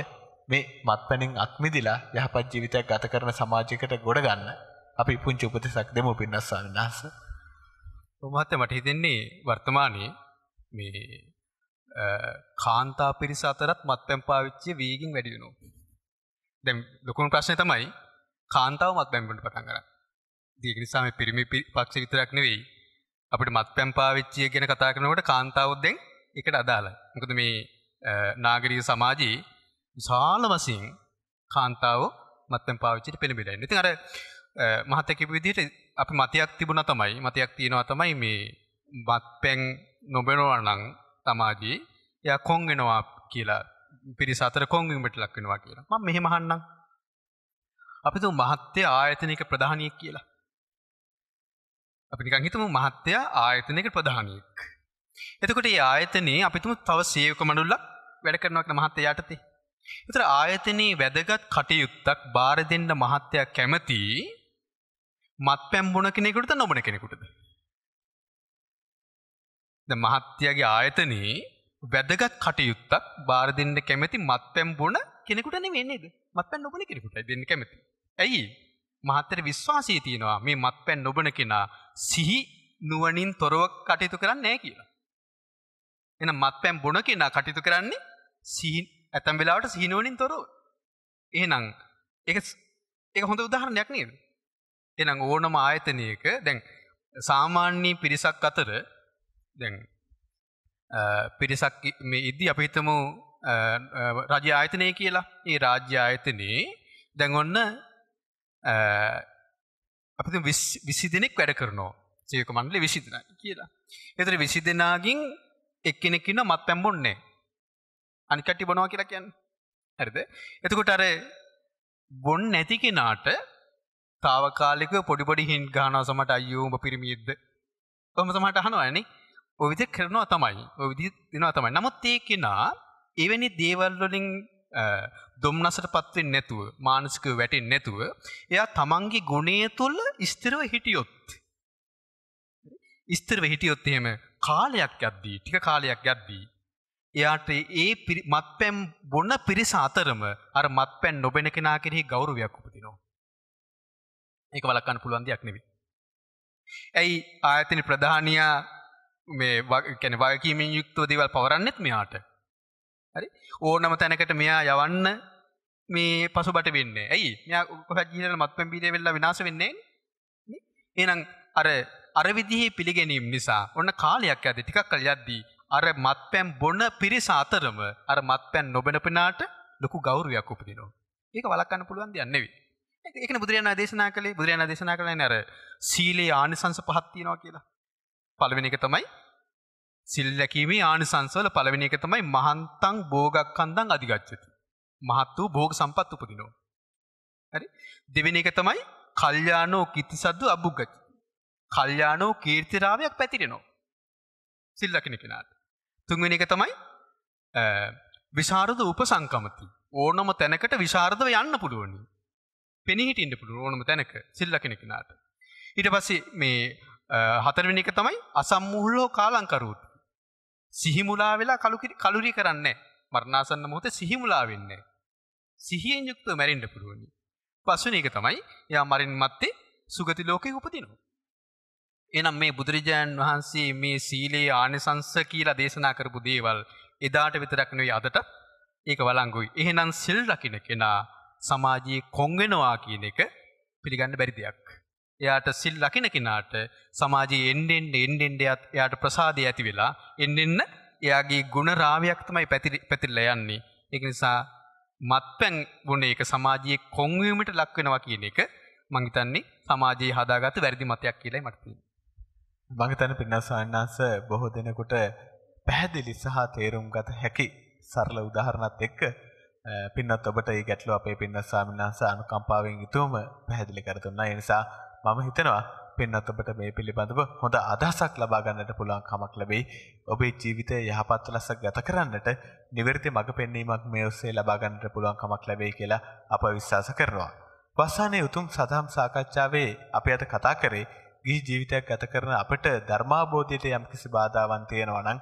මේ මත්පැනින් අත්මිදිලා යහපත් ජීවිතයක් ගත කරන සමාජයකට ගොඩ ගන්න අපි පුංචි උපදෙසක් දෙමු පින්නස් ස්වාමීන් වහන්සේ. මහත්මයා මට හිතෙන්නේ වර්තමානයේ මේ කාන්තා පිරිස අතරත් මත්පැන් පාවිච්චි වීගෙන් වැඩි වෙනවා. දැන් ලොකුම ප්‍රශ්නේ තමයි කාන්තාව මත්පැන් වලට පටන් ගන්න. ඒක නිසා මේ පිරිමි පක්ෂ විතරක් නෙවෙයි අපිට මත්පැන් පාවිච්චිය ගැන කතා කරනකොට කාන්තාවොත් දැන් ඒකට අදාළයි. මොකද මේ නාගරික සමාජයේ විශාල වශයෙන් කාන්තාව මත්පැන් පාවිච්චියට පෙළඹෙලා ඉන්නේ. ඉතින් අර මහතැකිපු විදිහට අපි මතයක් තිබුණ තමයි මතයක් තියෙනවා තමයි මේ බත් පැන් නොබෙනවා නම් තමාදී එයා කොන් වෙනවා කියලා පිරිස අතර කොන් වීමට ලක් වෙනවා කියලා. මම මෙහෙම අහන්නම්. අපි තුමු මහත්ය ආයතනික ප්‍රධානියෙක් කියලා. අපි නිකන් හිතමු මහත්ය ආයතනික ප්‍රධානියෙක්. එතකොට මේ ආයතනයේ අපි තුමු තව සේවක මණ්ඩලයක් වැඩ කරනවා කියලා මහත්ය යටතේ. ඒතර ආයතනයේ වැදගත් කටයුත්තක් බාර දෙන්න මහත්ය කැමති මත්පැම් බොන කෙනෙකුටද නොබන කෙනෙකුටද? දැන් මහත්යාගේ ආයතනයේ වැදගත් කටයුත්තක් බාර දෙන්න කැමැති මත්පැම් බොන කෙනෙකුට නෙමෙයි නේද? මත්පැම් නොබන කෙනෙකුටයි දෙන්න කැමැති. ඇයි? මහත්තයට විශ්වාසය තියෙනවා මේ මත්පැන් නොබන කෙනා සිහි නුවණින් තොරව කටයුතු කරන්නේ නැහැ කියලා. එහෙනම් මත්පැන් බොන කෙනා කටයුතු කරන්නේ සිහි ඇතම් වෙලාවට සිහි නුවණින් තොරව. එහෙනම් ඒක ඒක හොඳ උදාහරණයක් නේද? එනම් ඕනම ආයතනයක දැන් සාමාන්‍ය පිරිසක් අතර දැන් පිරිසක් මේ ඉද්දි අපි හිතමු රජ ආයතනය කියලා. ඒ රාජ්‍ය ආයතනයේ දැන් ඔන්න අපි 20 දිනක් වැඩ කරනවා. සේවක මණ්ඩලේ 20 දෙනා කියලා. ඒතර 20 දෙනාගෙන් එක්කෙනෙක් ඉන්න මත්පැන් බොන්නේ අනික කට්ටිය බොනවා කියලා කියන්නේ. හරිද? එතකොට අර බොන්නේ නැති කෙනාට තාවකාලික පොඩිපොඩි හින් ගානවා සමට අයෝ උඹ පිරිමියෙක්ද ඔහම සමහරට අහනවානේ ඔය විදිහට කරනවා තමයි ඔය විදිහට දෙනවා තමයි නමුත් ඒ කෙනා එවැනි දේවල් වලින් දුම්නසට පත්වෙන්නේ නැතුව මානසික වැටෙන්නේ නැතුව එයා තමන්ගේ ගුණය තුල ස්ථිරව හිටියොත් ස්ථිරව හිටියොත් එහෙම කාලයක් යද්දී ටික කාලයක් යද්දී එයාට ඒ මත්පැන් බොන පිරිස අතරම අර මත්පැන් නොබෙන කෙනා කෙරෙහි ගෞරවයක් උපදිනවා ඒක වලක්වන්න පුළුවන් දෙයක් නෙවෙයි. ඇයි ආයතන ප්‍රධානියා මේ කියන්නේ වගකීමෙන් යුක්තව දේවල් පවරන්නෙත් මෙයාට. හරි? ඕනම තැනකට මෙයා යවන්න මේ පසුබට වෙන්නේ. ඇයි? මෙයා කොහොමද ජීවිතේ මත්පැන් බීඩේ වෙලා විනාශ වෙන්නේ? එහෙනම් අර අර විදිහේ පිළිගැනීම නිසා ඔන්න කාලයක් ඇද්දි ටිකක් කල යද්දී අර මත්පැන් බොන පිරිස අතරම අර මත්පැන් නොබෙන පිනාට ලොකු ගෞරවයක් උපදිනවා. ඒක වළක්වන්න පුළුවන් දෙයක් නෙවෙයි. ඒක බුදුරයන් අදේශනා කළේ බුදුරයන් අදේශනා කළේ නර සීලේ ආනිසංස පහක් තියෙනවා කියලා. පළවෙනි එක තමයි සිල් රැකීමේ ආනිසංස වල පළවෙනි එක තමයි මහන්තං භෝගක්ඛන්දං අධිගච්ඡති. මහත් වූ භෝග සම්පත් උපදිනවා. හරි? දෙවෙනි එක තමයි කල්යාණෝ කිතිසද්දු අබුග්ගච්ඡති. කල්යාණෝ කීර්තිරාවයක් පැතිරෙනවා. සිල් රකින්න කෙනාට. තුන්වෙනි එක තමයි විශාරද උපසංකමති. ඕනම තැනකට විශාරදව යන්න පුළුවන්. පෙනහිටින්ට පුළුව ඕනම තැනක සිල්ල කෙනෙකිනාට. ඉට පස්සේ මේ හතරවෙන එක තමයි අසම්මුහුල්ලෝ කාලංකරුත්. සිහිමුලා වෙලා කළුකිරි කලුරි කරන්නේ මරණාසන්න මොහොත සිහිමුලා වෙන්නේ. සිහියෙන් යුක්තව මැරෙන්න පුළුවනි. පස්වෙනි එක තමයි යා මරින් මත්තේ සුගති ලෝකේ උපදිනවා. එනම් මේ බුදුරජාණන් වහන්සේ මේ සීලේ ආනිසංස කියලා දේශනා කරපු දේවල් එදාට විතරක් නෙවෙයි අදට ඒක වළංගුයි. එහෙනම් සිල් රකින්න කෙනා සමාජයේ කොංවෙනවා කියන එක පිළිගන්න බැරි දෙයක්. එයාට සිල් ලකින කෙනාට සමාජයේ එන්න එන්න එන්න එන්න එයාට ප්‍රසාදය ඇති වෙලා එන්න එන්න එයාගේ ගුණ රාවයක් තමයි පැතිරලා යන්නේ. ඒක නිසා මත්පැන් ගුණ එක සමාජයේ කොංවීමට ලක් වෙනවා කියන එක මං හිතන්නේ සමාජයේ හදාගත්ත වැරදි මතයක් කියලායි මට තියෙන්නේ. මං හිතන්නේ පින්නසාන්නාස බොහෝ දෙනෙකුට පැහැදිලි සහ තේරුම් ගත හැකි සරල උදාහරණත් එක්ක පින්නත් ඔබට ඒ ගැටලුව අපේ පින්නත් ස්වාමීනාස අනුකම්පාවෙන් යුතුවම පැහැදිලි කර දුන්නා. ඒ නිසා මම හිතනවා පින්නත් ඔබට මේ පිළිබඳව හොඳ අදහසක් ලබා ගන්නට පුළුවන් කමක් ලැබෙයි. ඔබේ ජීවිතය යහපත් ලස්සක් ගත කරන්නට නිවැරදි මඟ පෙන්වීමක් මේ ඔස්සේ ලබා ගන්නට පුළුවන් කමක් ලැබෙයි කියලා අප විශ්වාස කරනවා. වසානයේ උතුම් සදහම් සාකච්ඡාවේ අපි අද කතා කරේ ගිහි ජීවිතයක් ගත කරන අපට ධර්මාබෝධයට යම්කිසි බාධාවන් තියෙනවා නම්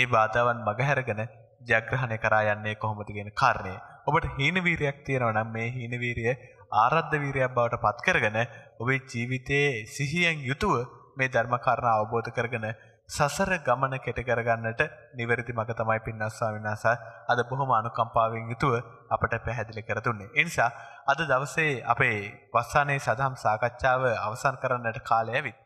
ඒ බාධාවන් මගහැරගෙන ජයග්‍රහණය කරා යන්නේ කොහොමද කියන කාරණය. ඔබට හීනවීරයක් තියෙනවා නම් මේ හීනවීරිය ආරද්ධ වීරයක් බවට පත් කරගෙන ඔබේ ජීවිතයේ සිහියෙන් යුතුව මේ ධර්ම කාරණා අවබෝධ කරගෙන සසර ගමන කෙට කරගන්නට නිවැරදි මඟ තමයි පින්නස්සා විනාසා අද බොහොම අනුකම්පාවෙන් යුතුව අපට පැහැදිලි කර දුන්නේ. ඒ නිසා අද දවසේ අපේ වස්සානයේ සදහම් සාකච්ඡාව අවසන් කරන්නට කාලය ඇවිත්